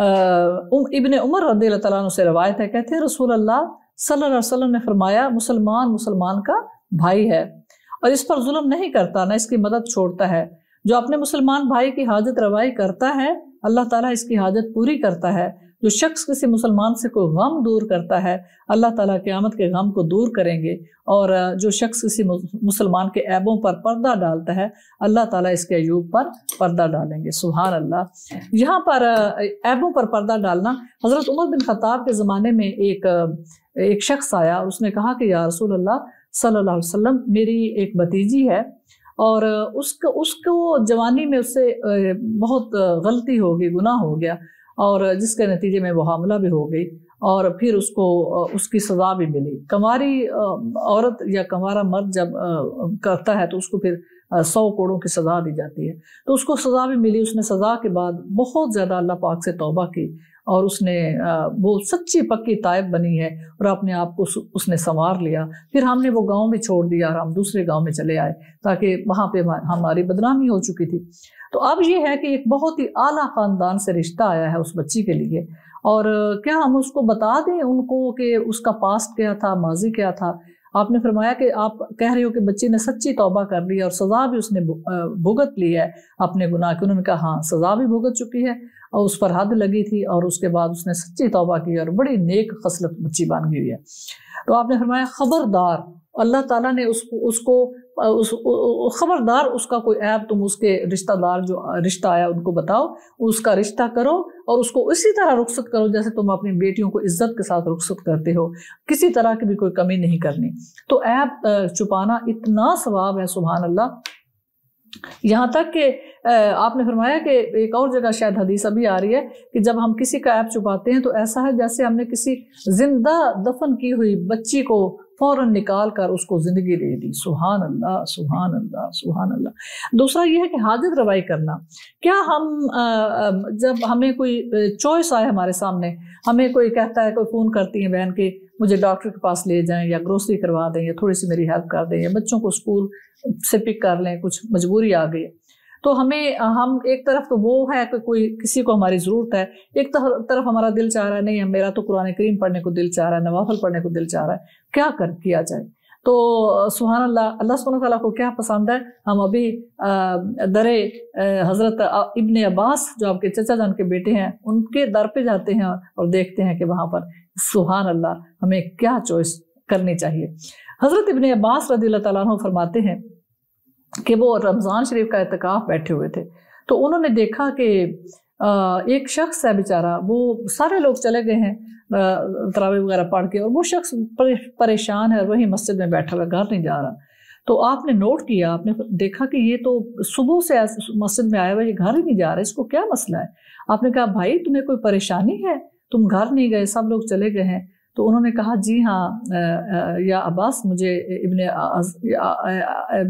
इबन उमर रदी तु से रवायत है कहते हैं रसूल अल्लाह सल्ला ने फरमाया मुसलमान मुसलमान का भाई है और इस पर जुल्म नहीं करता ना इसकी मदद छोड़ता है जो अपने मुसलमान भाई की हाजत रवाई करता है अल्लाह ताला इसकी हाजत पूरी करता है जो शख्स किसी मुसलमान से कोई गम दूर करता है अल्लाह ताला क़यामत के गम को दूर करेंगे और जो शख्स किसी मुसलमान के ऐबों पर पर्दा डालता है अल्लाह ताला इसके अयूब पर पर्दा डालेंगे सुबहान अल्लाह यहाँ पर ऐबों पर पर्दा डालना हज़रत उमर बिन ख़ताब के ज़माने में एक एक शख्स आया उसने कहा कि या रसूल अल्लाह सल्ला वसम मेरी एक भतीजी है और उसको उसको जवानी में उससे बहुत गलती हो गई गुनाह हो गया और जिसके नतीजे में वो हमला भी हो गई और फिर उसको उसकी सज़ा भी मिली कंवारी औरत या कंवारा मर्द जब करता है तो उसको फिर सौ कोड़ों की सज़ा दी जाती है तो उसको सज़ा भी मिली उसने सज़ा के बाद बहुत ज़्यादा अल्लाह पाक से तौबा की और उसने वो सच्ची पक्की तायब बनी है और अपने आप को उसने संवार लिया फिर हमने वो गांव में छोड़ दिया और हम दूसरे गांव में चले आए ताकि वहाँ पे हमारी बदनामी हो चुकी थी तो अब ये है कि एक बहुत ही आला ख़ानदान से रिश्ता आया है उस बच्ची के लिए और क्या हम उसको बता दें उनको कि उसका पास्ट क्या था माजी क्या था आपने फरमाया कि आप कह रहे हो कि बच्चे ने सच्ची तौबा कर ली है और सज़ा भी उसने भुगत ली है अपने गुनाह की उन्होंने कहा हाँ सज़ा भी भुगत चुकी है और उस पर हद लगी थी और उसके बाद उसने सच्ची तोबा की और बड़ी नेक खसलत बच्ची बन गई है तो आपने फरमाया खबरदार अल्लाह ताला ने उस उसको उस खबरदार उसका कोई ऐप तुम उसके रिश्तेदार जो रिश्ता आया उनको बताओ उसका रिश्ता करो और उसको इसी तरह रुखसत करो जैसे तुम अपनी बेटियों को इज्जत के साथ रुखसत करते हो किसी तरह की भी कोई कमी नहीं करनी तो ऐप छुपाना इतना सवाब है सुबहान अल्लाह यहाँ तक कि आपने फरमाया कि एक और जगह शायद हदीस अभी आ रही है कि जब हम किसी का ऐप छुपाते हैं तो ऐसा है जैसे हमने किसी जिंदा दफन की हुई बच्ची को फ़ौरन निकाल कर उसको ज़िंदगी दे दी सुहान अल्लाह सुहान अल्लाह सुहान अल्लाह दूसरा यह है कि हाजिर रवाई करना क्या हम जब हमें कोई चॉइस आए हमारे सामने हमें कोई कहता है कोई फ़ोन करती है बहन के मुझे डॉक्टर के पास ले जाएं या ग्रोसरी करवा दें या थोड़ी सी मेरी हेल्प कर दें या बच्चों को स्कूल से पिक कर लें कुछ मजबूरी आ गई तो हमें हम एक तरफ तो वो है कि कोई किसी को हमारी ज़रूरत है एक तरफ हमारा दिल चाह रहा है नहीं मेरा तो कुरान करीम पढ़ने को दिल चाह रहा है नवाफल पढ़ने को दिल चाह रहा है क्या कर किया जाए तो सुहान अल्लाह अल्लाह सुबह तला को क्या पसंद है हम अभी दरे हज़रत इबन अब्बास जो आपके चचा जान के बेटे हैं उनके दर पे जाते हैं और देखते हैं कि वहाँ पर सुहान अल्लाह हमें क्या चॉइस करनी चाहिए हज़रत इबन अब्बास रदी तु फरमाते हैं कि वो रमज़ान शरीफ का एहतिकाफ बैठे हुए थे तो उन्होंने देखा कि एक शख्स है बेचारा वो सारे लोग चले गए हैं तरावे वगैरह पढ़ के और वो शख्स परेशान है वही मस्जिद में बैठा हुआ घर नहीं जा रहा तो आपने नोट किया आपने देखा कि ये तो सुबह से मस्जिद में आया हुआ ये घर ही नहीं जा रहा इसको क्या मसला है आपने कहा भाई तुम्हें कोई परेशानी है तुम घर नहीं गए सब लोग चले गए हैं तो उन्होंने कहा जी हाँ या अब्बास मुझे इबन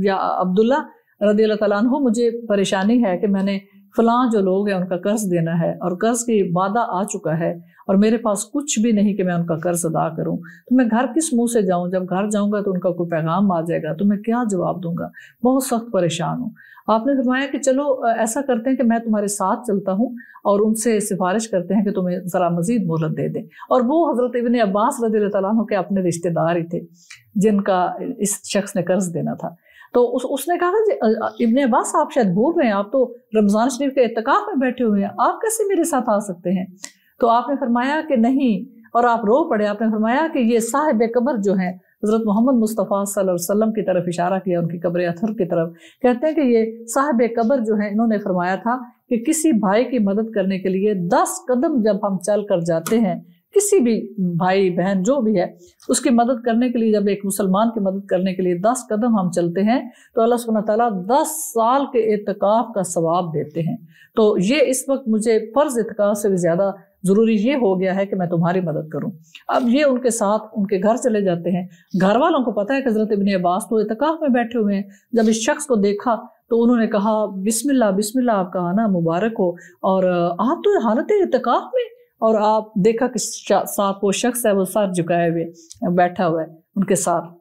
या अब्दुल्ला रदी अल्लाह मुझे परेशानी है कि मैंने फलां जो लोग हैं उनका कर्ज देना है और कर्ज की वादा आ चुका है और मेरे पास कुछ भी नहीं कि मैं उनका कर्ज अदा करूं तो मैं घर किस मुंह से जाऊं जब घर जाऊंगा तो उनका कोई पैगाम आ जाएगा तो मैं क्या जवाब दूंगा बहुत सख्त परेशान हूँ आपने फरमाया कि चलो ऐसा करते हैं कि मैं तुम्हारे साथ चलता हूँ और उनसे सिफारिश करते हैं कि तुम्हें ज़रा मजीद मोहलत दे दें और वो हज़रत इबन अब्बास रजी के अपने रिश्तेदार ही थे जिनका इस शख्स ने कर्ज देना था तो उस उसने कहा कि इबन अब्बास आप शायद भूल रहे हैं आप तो रमज़ान शरीफ के इतकाफ़ में बैठे हुए हैं आप कैसे मेरे साथ आ सकते हैं तो आपने फरमाया कि नहीं और आप रो पड़े आपने फरमाया कि ये साहिब कमर जो है हज़रत मोहम्मद मुस्तफ़ा वसल्लम की तरफ इशारा किया उनकी कब्र अथर की तरफ कहते हैं कि ये साहिब कब्र जो है इन्होंने फरमाया था कि किसी भाई की मदद करने के लिए दस कदम जब हम चल कर जाते हैं किसी भी भाई बहन जो भी है उसकी मदद करने के लिए जब एक मुसलमान की मदद करने के लिए दस कदम हम चलते हैं तो अल्लाह सुबह तला दस साल के एतकाफ़ का सवाब देते हैं तो ये इस वक्त मुझे फ़र्ज़ इतका से भी ज़्यादा ज़रूरी ये हो गया है कि मैं तुम्हारी मदद करूं अब ये उनके साथ उनके घर चले जाते हैं घर वालों को पता है कि हज़रत इबन अब्बास तो इतकाफ़ में बैठे हुए हैं जब इस शख्स को देखा तो उन्होंने कहा बिस्मिल्लाह बिस्मिल्लाह आपका आना मुबारक हो और आप तो हालत इतकाफ़ में और आप देखा कि साथ वो शख्स है वो सर झुकाए हुए बैठा हुआ है उनके साथ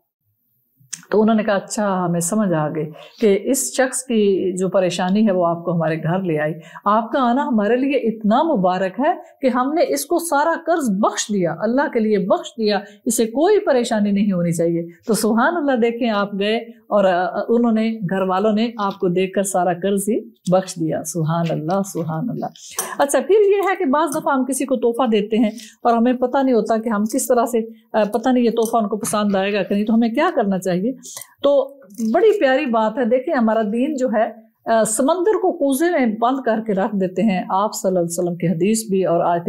तो उन्होंने कहा अच्छा हमें समझ आ गए कि इस शख्स की जो परेशानी है वो आपको हमारे घर ले आई आपका आना हमारे लिए इतना मुबारक है कि हमने इसको सारा कर्ज बख्श दिया अल्लाह के लिए बख्श दिया इसे कोई परेशानी नहीं होनी चाहिए तो सुबहान अल्लाह देखें आप गए और उन्होंने घर वालों ने आपको देखकर सारा कर्ज ही बख्श दिया सुहान अल्लाह सुहान अल्लाह अच्छा फिर ये है कि बाज़ दफ़ा हम किसी को तोहफ़ा देते हैं और हमें पता नहीं होता कि हम किस तरह से पता नहीं ये तोहफ़ा उनको पसंद आएगा कि नहीं तो हमें क्या करना चाहिए तो बड़ी प्यारी बात है देखिए हमारा दीन जो है समंदर को कूजे में बंद करके रख देते हैं आप सल्लल्लाहु अलैहि वसल्लम की हदीस भी और आयत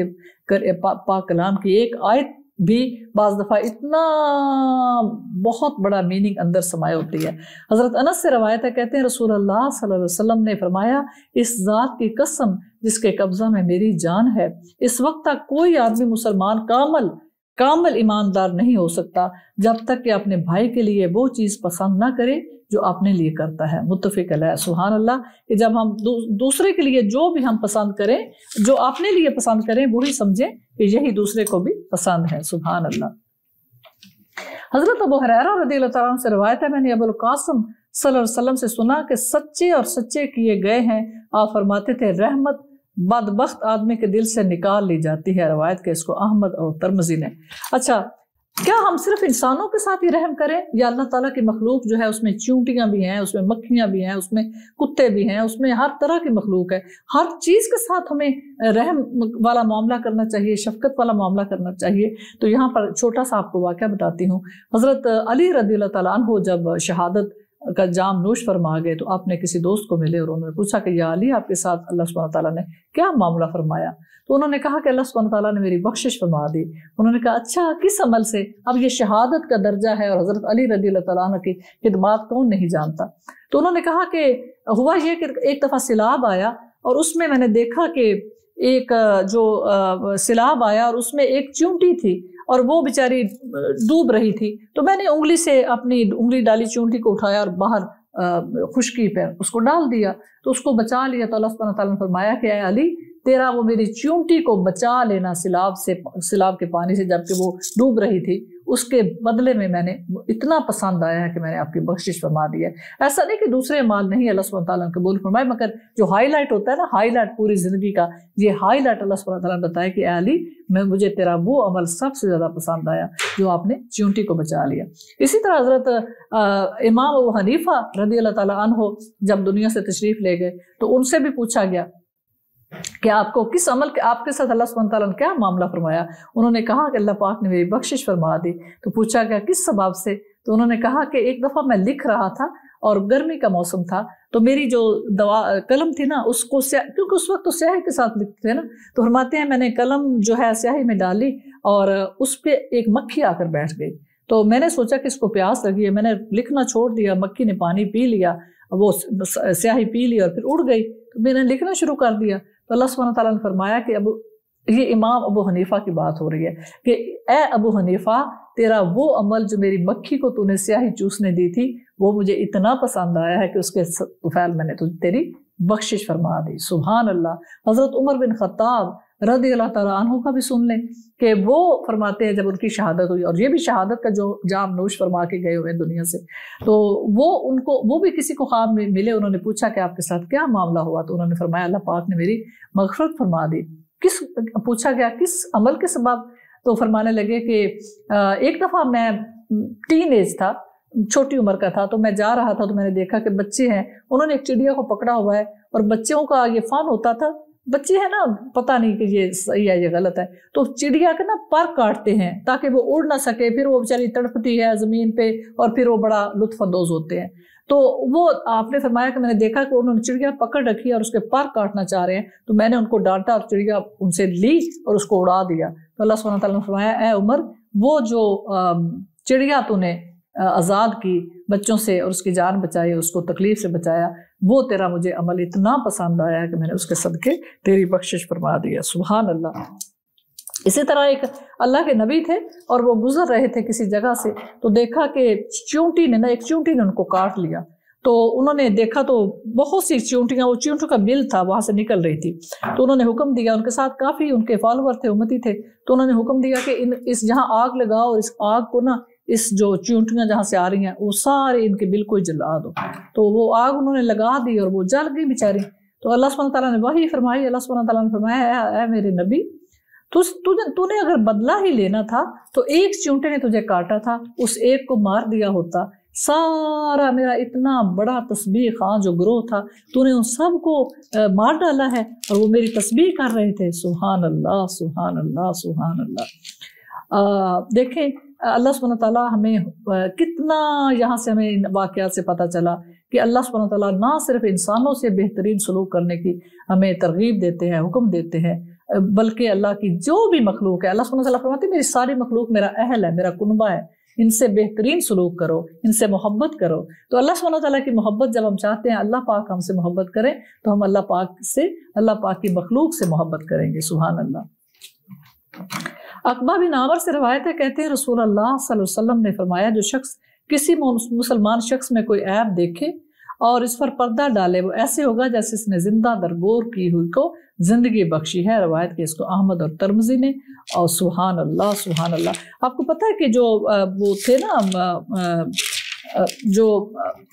पा, पाक कलाम की एक आयत भी बाज दफ़ा इतना बहुत बड़ा मीनिंग अंदर समाए होती है हज़रत अनस से रवायत है कहते हैं रसूल अल्लाह सल्लल्लाहु अलैहि वसल्लम ने फरमाया इस ज़ात की कसम जिसके कब्ज़ा में मेरी जान है इस वक्त तक कोई आदमी मुसलमान कामल कामल ईमानदार नहीं हो सकता जब तक कि अपने भाई के लिए वो चीज़ पसंद ना करे जो अपने लिए करता है मुतफ़िक सुहान अल्लाह कि जब हम दू, दूसरे के लिए जो भी हम पसंद करें जो अपने लिए पसंद करें वही समझें कि यही दूसरे को भी पसंद है सुबहान अल्लाह हज़रत अब हररा से रवायत है मैंने अबुलकासम सल्लम से सुना कि सच्चे और सच्चे किए गए हैं आप फरमाते थे रहमत बदबخت आदमी के दिल से निकाल ली जाती है रवायत के इसको अहमद और तरमजी ने अच्छा क्या हम सिर्फ इंसानों के साथ ही रहम करें या अल्लाह ताला की मखलूक जो है उसमें चूंटियां भी हैं उसमें मक्खियाँ भी हैं उसमें कुत्ते भी हैं उसमें हर तरह की मखलूक है हर चीज़ के साथ हमें रहम वाला मामला करना चाहिए शफकत वाला मामला करना चाहिए तो यहाँ पर छोटा सा आपको वाक्य बताती हूँ हज़रत अली रदी तन जब शहादत का जाम नोश फरमा गए तो आपने किसी दोस्त को मिले और उन्होंने पूछा कि या अली आपके साथ अल्लाह सुबह ताली ने क्या मामला फरमाया तो उन्होंने कहा कि अल्लाह सुबह ताली ने मेरी बख्शिश फरमा दी उन्होंने कहा अच्छा किस अमल से अब ये शहादत का दर्जा है और हज़रत अली रदी तला की खिदमात कौन नहीं जानता तो उन्होंने कहा कि हुआ यह कि एक दफ़ा सैलाब आया और उसमें मैंने देखा कि एक जो सैलाब आया और उसमें एक चिमटी थी और वो बेचारी डूब रही थी तो मैंने उंगली से अपनी उंगली डाली चूंटी को उठाया और बाहर खुशकी पे उसको डाल दिया तो उसको बचा लिया तो अल्लाह सुबहाना तआला ने फरमाया कि आया अली तेरा वो मेरी चूंटी को बचा लेना सिलाब से सिलाब के पानी से जबकि वो डूब रही थी उसके बदले में मैंने इतना पसंद आया है कि मैंने आपकी बख्शिश फरमा दी है ऐसा नहीं कि दूसरे माल नहीं अल्लाह सुबह कबूल फरमाए मगर जो हाईलाइट होता है ना हाईलाइट पूरी ज़िंदगी का ये हाईलाइट अल्लाह सुबह ने बताया कि अली मैं मुझे तेरा वो अमल सबसे ज़्यादा पसंद आया जो आपने च्यूटी को बचा लिया इसी तरह हज़रत इमाम अबू हनीफा रदी अल्लाह तन हो जब दुनिया से तशरीफ़ ले गए तो उनसे भी पूछा गया कि आपको किस अमल के आपके साथ अल्लाह सुबह तला ने क्या मामला फरमाया उन्होंने कहा कि अल्लाह पाक ने मेरी बख्शिश फरमा दी तो पूछा गया किस सबाब से तो उन्होंने कहा कि एक दफ़ा मैं लिख रहा था और गर्मी का मौसम था तो मेरी जो दवा कलम थी ना उसको क्योंकि उस वक्त तो स्याही के साथ लिखते थे ना तो फरमाते हैं मैंने कलम जो है स्याही में डाली और उस पर एक मक्खी आकर बैठ गई तो मैंने सोचा कि इसको प्यास लगी है मैंने लिखना छोड़ दिया मक्खी ने पानी पी लिया वो स्याही पी ली और फिर उड़ गई तो मैंने लिखना शुरू कर दिया तो अल्लाह सुबह तला ने फरमाया कि अब ये इमाम अबू हनीफा की बात हो रही है कि ए अबू हनीफा तेरा वो अमल जो मेरी मक्खी को तूने स्याही चूसने दी थी वो मुझे इतना पसंद आया है कि उसके फैल मैंने तुझे तेरी बख्शिश फरमा दी सुबहान अल्लाह हज़रत उमर बिन खत्ताब रदी अल्लाह तु का भी सुन लें कि वो फरमाते हैं जब उनकी शहादत हुई और ये भी शहादत का जो जाम नोश फरमा के गए हुए दुनिया से तो वो उनको वो भी किसी को ख्वाब में मिले उन्होंने पूछा कि आपके साथ क्या मामला हुआ तो उन्होंने फरमाया अल्लाह पाक ने मेरी मगफरत फरमा दी किस पूछा गया किस अमल के सबब तो फरमाने लगे कि एक दफ़ा मैं टीन एज था छोटी उम्र का था तो मैं जा रहा था तो मैंने देखा कि बच्चे हैं उन्होंने एक चिड़िया को पकड़ा हुआ है और बच्चों का ये फन होता था बच्चे हैं ना पता नहीं कि ये सही है ये गलत है तो चिड़िया के ना पर काटते हैं ताकि वो उड़ ना सके फिर वो बेचारी तड़पती है ज़मीन पे और फिर वो बड़ा लुत्फानंदोज होते हैं तो वो आपने फरमाया कि मैंने देखा कि उन्होंने चिड़िया पकड़ रखी है और उसके पर काटना चाह रहे हैं तो मैंने उनको डांटा और चिड़िया उनसे ली और उसको उड़ा दिया तो अल्लाह सुबह तला ने फरमाया ए उमर वो जो चिड़िया तूने आज़ाद की बच्चों से और उसकी जान बचाई उसको तकलीफ़ से बचाया वो तेरा मुझे अमल इतना पसंद आया कि मैंने उसके सदके तेरी बख्शिश फरमा दिया सुबहान अल्लाह इसी तरह एक अल्लाह के नबी थे और वो गुजर रहे थे किसी जगह से तो देखा कि चूंटी ने ना एक चूंटी ने उनको काट लिया तो उन्होंने देखा तो बहुत सी चिंटियाँ वो चूंटों का बिल था वहाँ से निकल रही थी तो उन्होंने हुक्म दिया उनके साथ काफ़ी उनके फॉलोअर थे उमती थे तो उन्होंने हुक्म दिया कि इन इस जहाँ आग लगाओ और इस आग को ना इस जो चूंटियाँ जहाँ से आ रही हैं वो सारे इनके बिल को जला दो तो वो आग उन्होंने लगा दी और वो जल गई बेचारी तो अल्लाह सुबह तला ने वही फरमाई अल्लाह सुबह तला ने फरमाया है मेरे नबी तूने तु, अगर बदला ही लेना था तो एक चूंटे ने तुझे काटा था उस एक को मार दिया होता सारा मेरा इतना बड़ा तस्बीह खां जो ग्रोह था तूने उन सबको मार डाला है और वो मेरी तस्बीह कर रहे थे सुहान अल्लाह सुहान अल्लाह सुहान अल्लाह देखें अल्लाह सुबह ताला हमें कितना यहाँ से हमें वाक़ात से पता चला कि अल्लाह सुबह ताला ना सिर्फ इंसानों से बेहतरीन सलूक करने की हमें तरगीब देते हैं हुक्म देते हैं बल्कि अल्लाह की जो भी मखलूक है अल्लाह फरमाती फरमाते मेरी सारी मखलूक मेरा अहल है मेरा कुनबा है इनसे बेहतरीन सलूक करो इनसे मोहब्बत करो तो अल्लाह सुबह तला की मोहब्बत जब हम चाहते हैं अल्लाह पाक हमसे मोहब्बत करें तो हम अल्लाह पाक से अल्लाह पाक की मखलूक से मोहब्बत करेंगे सुबहान अल्लाह अकबा बिन आमर से रवायत है कहते हैं रसूल अल्लाह वसल्लम ने फरमाया जो शख्स किसी मुसलमान शख्स में कोई ऐप देखे और इस पर पर्दा डाले वो ऐसे होगा जैसे इसने जिंदा दरगोर की हुई को जिंदगी बख्शी है रवायत के इसको अहमद और तरमजी ने और सुहान अल्लाह सुहान अल्लाह आपको पता है कि जो वो थे ना जो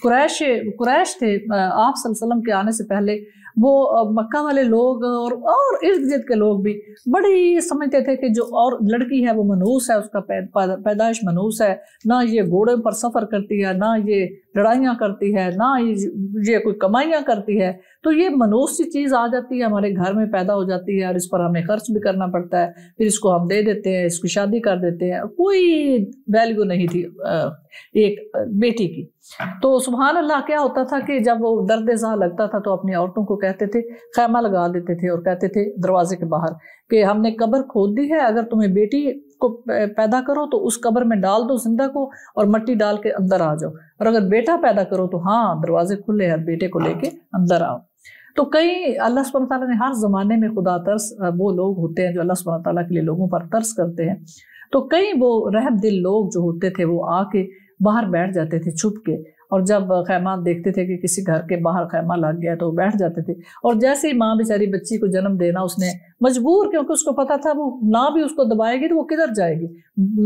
कुरैश कुरैश थे आप सल्लम के आने से पहले वो मक्का वाले लोग और और इर्द गिर्द के लोग भी बड़े ये समझते थे कि जो और लड़की है वो मनूस है उसका पैदाइश मनूस है ना ये घोड़े पर सफ़र करती है ना ये लड़ाइयाँ करती है ना ये ये कोई कमाइयाँ करती है तो ये मनोज सी चीज़ आ जाती है हमारे घर में पैदा हो जाती है और इस पर हमें खर्च भी करना पड़ता है फिर इसको हम दे देते हैं इसकी शादी कर देते हैं कोई वैल्यू नहीं थी एक बेटी की तो सुबहान अल्लाह क्या होता था कि जब वो दर्द जहाँ लगता था तो अपनी औरतों को कहते थे खैमा लगा देते थे और कहते थे दरवाजे के बाहर कि हमने कब्र खोद दी है अगर तुम्हें बेटी को पैदा करो तो उस कब्र में डाल दो जिंदा को और मट्टी डाल के अंदर आ जाओ और अगर बेटा पैदा करो तो हाँ दरवाजे खुले हैं बेटे को लेके अंदर आओ तो कई अल्लाह सुबह ताली ने हर ज़माने में खुदा तर्स वो लोग होते हैं जो अल्लाह सुबह ताली के लिए लोगों पर तर्स करते हैं तो कई वो रह दिल लोग जो होते थे वो आके बाहर बैठ जाते थे छुप के और जब खैमा देखते थे कि किसी घर के बाहर खैमा लग गया तो बैठ जाते थे और जैसे ही माँ बेचारी बच्ची को जन्म देना उसने मजबूर क्योंकि उसको पता था वो ना भी उसको दबाएगी तो वो किधर जाएगी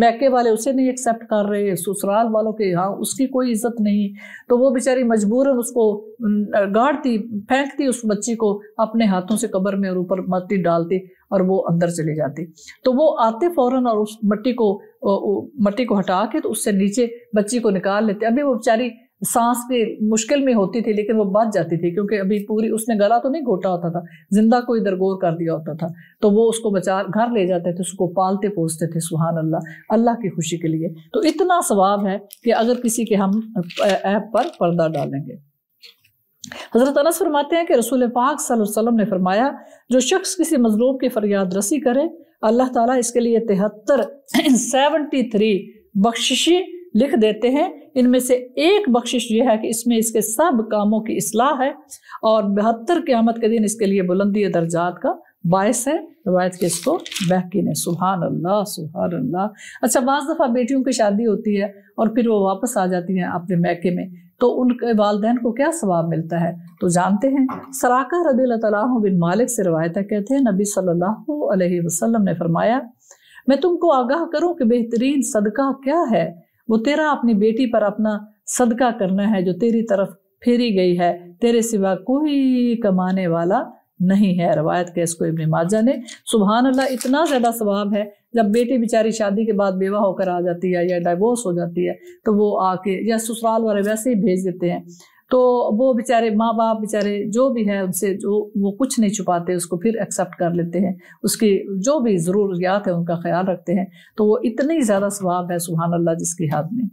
मैके वाले उसे नहीं एक्सेप्ट कर रहे ससुराल वालों के हाँ उसकी कोई इज्जत नहीं तो वो बेचारी मजबूरन उसको गाड़ती फेंकती उस बच्ची को अपने हाथों से कब्र में और ऊपर मट्टी डालती और वो अंदर चली जाती तो वो आते फौरन और उस मट्टी को मट्टी को हटा के तो उससे नीचे बच्ची को निकाल लेते अभी वो बेचारी सांस भी मुश्किल में होती थी लेकिन वो बच जाती थी क्योंकि अभी पूरी उसने गला तो नहीं घोटा होता था जिंदा कोई दरगोर कर दिया होता था तो वो उसको बचा घर ले जाते थे उसको पालते पोसते थे सुहान अल्लाह अल्लाह की खुशी के लिए तो इतना स्वाब है कि अगर किसी के हम ऐप पर पर्दा डालेंगे हज़रत अनस फरमाते हैं कि रसूल पाक सल्लम ने फरमाया जो शख्स किसी मजलूब की फरियाद रसी करे अल्लाह ताला इसके लिए तिहत्तर सेवनटी थ्री बख्शिशी लिख देते हैं इनमें से एक बख्शिश यह है कि इसमें इसके सब कामों की असलाह है और बहत्तर क़्यामत के दिन इसके लिए बुलंदी दर्जात का बायस है रवायत के इसको बहकी ने सुबहान अल्लाह सुबहान अल्लाह अच्छा बाज़ दफ़ा बेटियों की शादी होती है और फिर वो वापस आ जाती हैं अपने मैके में तो उनके वालदेन को क्या सवाब मिलता है तो जानते हैं सराका रदी बिन मालिक से रवायत कहते हैं नबी सल्लल्लाहु अलैहि वसल्लम ने फरमाया मैं तुमको आगाह करूं कि बेहतरीन सदका क्या है वो तेरा अपनी बेटी पर अपना सदका करना है जो तेरी तरफ फेरी गई है तेरे सिवा कोई कमाने वाला नहीं है रवायत के इसको इबन माजा ने सुबहान अल्लाह इतना ज़्यादा स्वभाव है जब बेटी बेचारी शादी के बाद बेवा होकर आ जाती है या डाइवोर्स हो जाती है तो वो आके या ससुराल वाले वैसे ही भेज देते हैं तो वो बेचारे माँ बाप बेचारे जो भी है उनसे जो वो कुछ नहीं छुपाते उसको फिर एक्सेप्ट कर लेते हैं उसकी जो भी ज़रूरियात है उनका ख्याल रखते हैं तो वो इतनी ज़्यादा स्वाब है सुबहान अल्लाह जिसकी हाथ में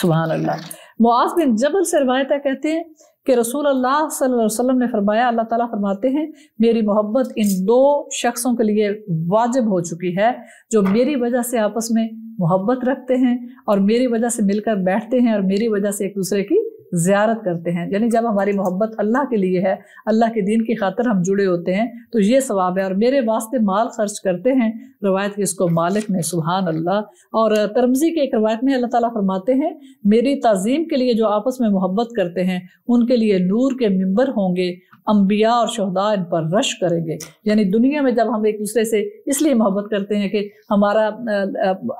सुबहान अल्लाह मुआज बिन जबल से रवायत कहते हैं कि रसूल अल्लाह सल्लल्लाहु अलैहि वसल्लम ने फरमाया अल्लाह ताला फरमाते हैं मेरी मोहब्बत इन दो शख्सों के लिए वाजिब हो चुकी है जो मेरी वजह से आपस में मोहब्बत रखते हैं और मेरी वजह से मिलकर बैठते हैं और मेरी वजह से एक दूसरे की ज़्यारत करते हैं यानी जब हमारी मोहब्बत अल्लाह के लिए है अल्लाह के दीन की खातर हम जुड़े होते हैं तो ये सवाब है और मेरे वास्ते माल खर्च करते हैं रवायत के इसको मालिक ने सुबहान अल्लाह और तरमजी के एक रवायत में अल्लाह ताला फरमाते हैं मेरी तज़ीम के लिए जो आपस में मोहब्बत करते हैं उनके लिए नूर के मंबर होंगे अम्बिया और शहदा इन पर रश करेंगे यानी दुनिया में जब हम एक दूसरे से इसलिए मोहब्बत करते हैं कि हमारा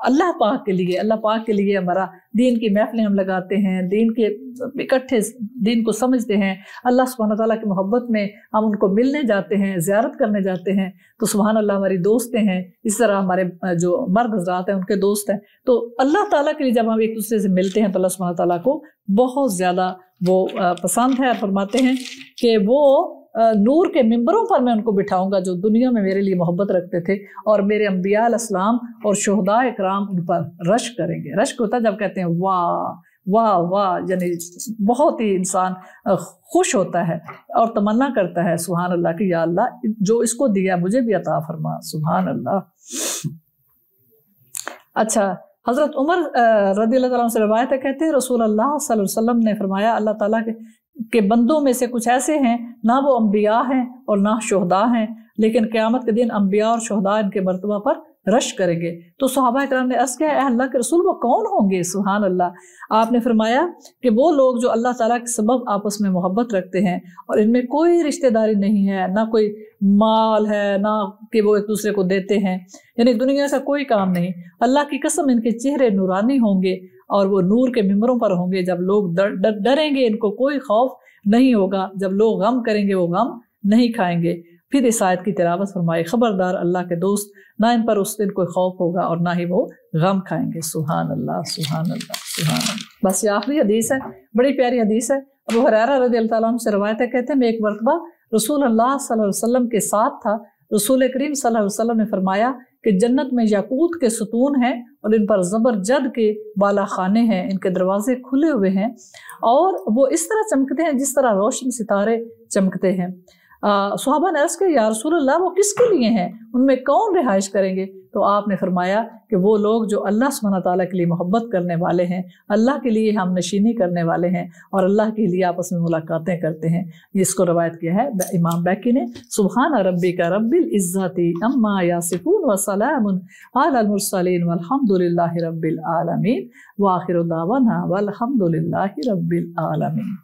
अल्लाह पाक के लिए अल्लाह पाक के लिए हमारा दीन की महफिलें हम लगाते हैं दीन के इकट्ठे दिन को समझते हैं अल्लाह सुबहान तला की मोहब्बत में हम उनको मिलने जाते हैं ज़्यारत करने जाते हैं तो सुबहान अल्लाह हमारी दोस्तें हैं इस तरह हमारे जो मर्द हजरात हैं उनके दोस्त हैं तो अल्लाह ताला के लिए जब हम एक दूसरे से मिलते हैं तो अल्लाह सुबहान तला को बहुत ज़्यादा वो पसंद है फरमाते हैं कि वो नूर के मिंबरों पर मैं उनको बिठाऊंगा जो दुनिया में मेरे लिए मोहब्बत रखते थे और मेरे अम्बियाल इस्लाम और शहदा इकराम उन पर रश करेंगे रश होता जब कहते हैं वाह वाह वाह यानी बहुत ही इंसान खुश होता है और तमन्ना करता है सुहान अल्लाह की या अल्लाह जो इसको दिया मुझे भी अता फरमा सुबहान अल्लाह अच्छा हज़रत उमर रदी अल्लाह से रवायत है कहते हैं रसूल अल्लाह वसल्लम ने फरमाया अल्लाह ताला के के बंदों में से कुछ ऐसे हैं ना वो अम्बिया हैं और ना शहदा हैं लेकिन क़्यामत के दिन अम्बिया और शहदा इनके मरतबा पर रश करेंगे तो सहाबा कराम ने अर्ज किया अल्लाह के रसूल वो कौन होंगे सुहान अल्लाह आपने फरमाया कि वो लोग जो अल्लाह ताला के सबब आपस में मोहब्बत रखते हैं और इनमें कोई रिश्तेदारी नहीं है ना कोई माल है ना कि वो एक दूसरे को देते हैं यानी दुनिया का कोई काम नहीं अल्लाह की कसम इनके चेहरे नूरानी होंगे और वो नूर के मिम्बरों पर होंगे जब लोग डरेंगे इनको कोई खौफ नहीं होगा जब लोग गम करेंगे वो गम नहीं खाएंगे फिर इस आयत की तिलावत फरमाए खबरदार अल्लाह के दोस्त ना इन पर उस दिन कोई खौफ होगा और ना ही वो गम खाएंगे सुहान अल्लाह सुहान अल्लाह सुहान अल्लाह बस ये आखिरी हदीस है बड़ी प्यारी हदीस है अब हरारा रजी अल्लाह से रवायत है कहते हैं मैं एक मरतबा रसूल अल्लाह वसल्लम के साथ था रसूल करीम वसलम ने फरमाया कि जन्नत में याकूत के सतून हैं और इन पर ज़बरजद के बाला खाने हैं इनके दरवाजे खुले हुए हैं और वो इस तरह चमकते हैं जिस तरह रोशन सितारे चमकते हैं सुहाबा ने अर्ज किया या रसूल अल्लाह वो किसके लिए हैं उनमें कौन रिहाइश करेंगे तो आपने फरमाया कि वो लोग जो अल्लाह सुबहाना ताली के लिए मोहब्बत करने वाले हैं अल्लाह के लिए हम नशीनी करने वाले हैं और अल्लाह के लिए आपस में मुलाकातें करते हैं इसको रवायत किया है इमाम बैकी ने सुबहाना रबी का रबिल इज़्ज़ती अम्मा यासिफून वसलामसलिन आलमीन रबालमीन वाखिर दावाना वलहमदिल्ला रबालमीन